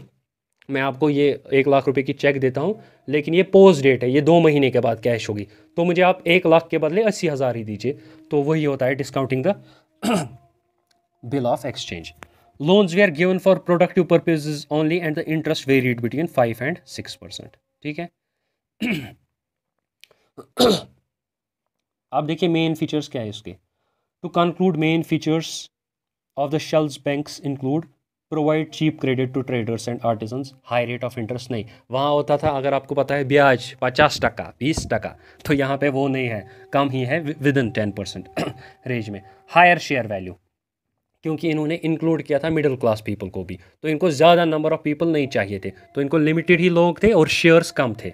मैं आपको ये एक लाख रुपए की चेक देता हूँ लेकिन ये पोज डेट है ये दो महीने के बाद कैश होगी तो मुझे आप एक लाख के बदले अस्सी हज़ार ही दीजिए तो वही होता है डिस्काउंटिंग का bill of exchange. Loans were given for productive purposes only and the interest varied between 5 and 6 percent ठीक है आप देखिए मेन फीचर्स क्या है इसके to conclude main features of the Schulze banks include provide cheap credit to traders and artisans high rate of interest नहीं वहाँ होता था अगर आपको पता है ब्याज पचास टका बीस टका तो यहाँ पे वो नहीं है कम ही है within ten percent range में हायर शेयर वैल्यू क्योंकि इन्होंने इंक्लूड किया था मिडिल क्लास पीपल को भी तो इनको ज़्यादा नंबर ऑफ़ पीपल नहीं चाहिए थे तो इनको लिमिटेड ही लोग थे और शेयर्स कम थे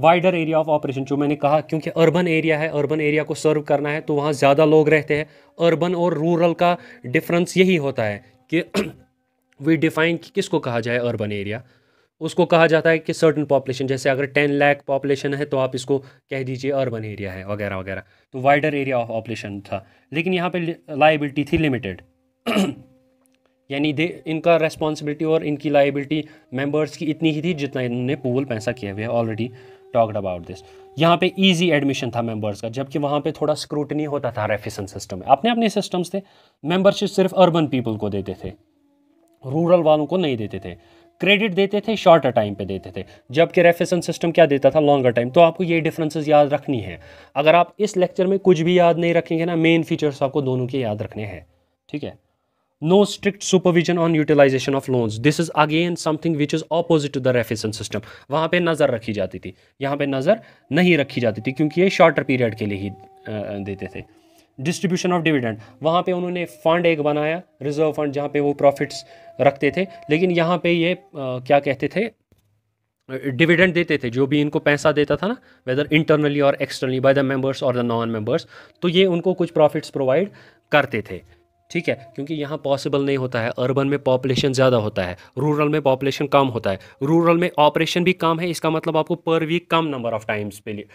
वाइडर एरिया ऑफ ऑपरेशन जो मैंने कहा क्योंकि अर्बन एरिया है अर्बन एरिया को सर्व करना है तो वहाँ ज़्यादा लोग रहते हैं अर्बन और रूरल का डिफरेंस यही होता है कि वी डिफाइन कि किसको कहा जाए अर्बन एरिया उसको कहा जाता है कि सर्टन पॉपुलेशन जैसे अगर टेन लैख पॉपुलेशन है तो आप इसको कह दीजिए अर्बन एरिया है वगैरह वगैरह तो वाइडर एरिया ऑफ ऑपरेशन था लेकिन यहाँ पर लाइबिलिटी थी लिमिटेड यानी दे इनका रेस्पॉन्सिबिलिटी और इनकी लाइबिलिटी मेंबर्स की इतनी ही थी जितना इन्होंने पूल पैसा किया हुआ है ऑलरेडी टॉक्ड अबाउट दिस यहाँ पे इजी एडमिशन था मेंबर्स का जबकि वहाँ पे थोड़ा स्क्रूटनी होता था रेफिसन सिस्टम में अपने अपने सिस्टम्स थे मेंबरशिप सिर्फ अर्बन पीपल को देते थे रूरल वालों को नहीं देते थे क्रेडिट देते थे शॉर्टर टाइम पे देते थे जबकि रेफिसन सिस्टम क्या देता था लॉन्गर टाइम तो आपको ये डिफरेंसेस याद रखनी है अगर आप इस लेक्चर में कुछ भी याद नहीं रखेंगे ना मेन फीचर्स आपको दोनों के याद रखने हैं ठीक है no strict supervision on utilization of loans this is again something which is opposite to the Raiffeisen system वहाँ पे नज़र रखी जाती थी यहाँ पे नज़र नहीं रखी जाती थी क्योंकि ये शॉर्टर पीरियड के लिए ही देते थे डिस्ट्रीब्यूशन ऑफ डिविडेंड वहाँ पे उन्होंने फंड एक बनाया रिजर्व फंड जहाँ पे वो प्रॉफिट्स रखते थे लेकिन यहाँ पे ये आ, क्या कहते थे डिविडेंड देते थे जो भी इनको पैसा देता था ना वेदर इंटरनली और एक्सटर्नली बाय द मेंबर्स और द नॉन मेंबर्स तो ये उनको कुछ प्रॉफिट्स प्रोवाइड करते थे ठीक है क्योंकि यहाँ पॉसिबल नहीं होता है अर्बन में पॉपुलेशन ज़्यादा होता है रूरल में पॉपुलेशन कम होता है रूरल में ऑपरेशन भी कम है इसका मतलब आपको पर वीक कम नंबर ऑफ़ टाइम्स पे लिए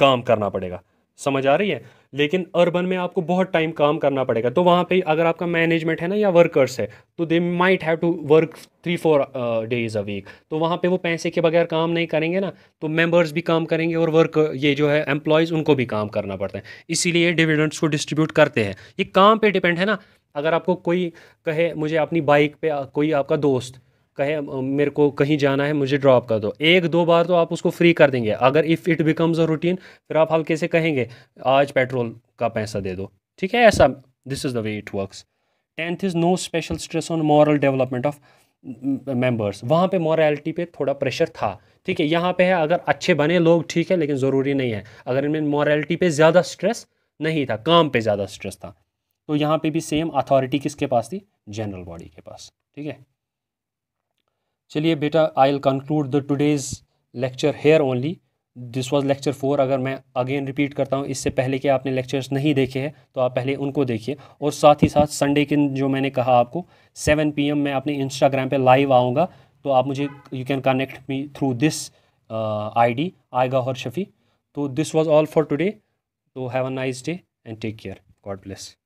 काम करना पड़ेगा समझ आ रही है लेकिन अर्बन में आपको बहुत टाइम काम करना पड़ेगा तो वहाँ पे अगर आपका मैनेजमेंट है ना या वर्कर्स है तो they might have to work three four days a week तो वहाँ पे वो पैसे के बगैर काम नहीं करेंगे ना तो मेंबर्स भी काम करेंगे और वर्क ये जो है एम्प्लॉयज़ उनको भी काम करना पड़ता है इसीलिए डिविडेंट्स को डिस्ट्रीब्यूट करते हैं ये काम पर डिपेंड है ना अगर आपको कोई कहे मुझे अपनी बाइक पर कोई आपका दोस्त कहे मेरे को कहीं जाना है मुझे ड्रॉप कर दो एक दो बार तो आप उसको फ्री कर देंगे अगर if it becomes a routine फिर आप हल्के से कहेंगे आज पेट्रोल का पैसा दे दो ठीक है ऐसा this is the way it works tenth is no special stress on moral development of members वहाँ पे मॉरेलिटी पे थोड़ा प्रेशर था ठीक है यहाँ पे है अगर अच्छे बने लोग ठीक है लेकिन ज़रूरी नहीं है अगर इनमें मॉरेलिटी पे ज़्यादा स्ट्रेस नहीं था काम पे ज़्यादा स्ट्रेस था तो यहाँ पे भी सेम अथॉरिटी किसके पास थी जनरल बॉडी के पास ठीक है चलिए बेटा I will conclude the today's lecture here only this was lecture four अगर मैं अगेन रिपीट करता हूँ इससे पहले कि आपने लेक्चर्स नहीं देखे हैं तो आप पहले उनको देखिए और साथ ही साथ संडे के जो मैंने कहा आपको सेवन पी मैं अपने इंस्टाग्राम पर लाइव आऊँगा तो आप मुझे you can connect me through this I D आई शफ़ी तो this was all for today तो have a nice day and take care God bless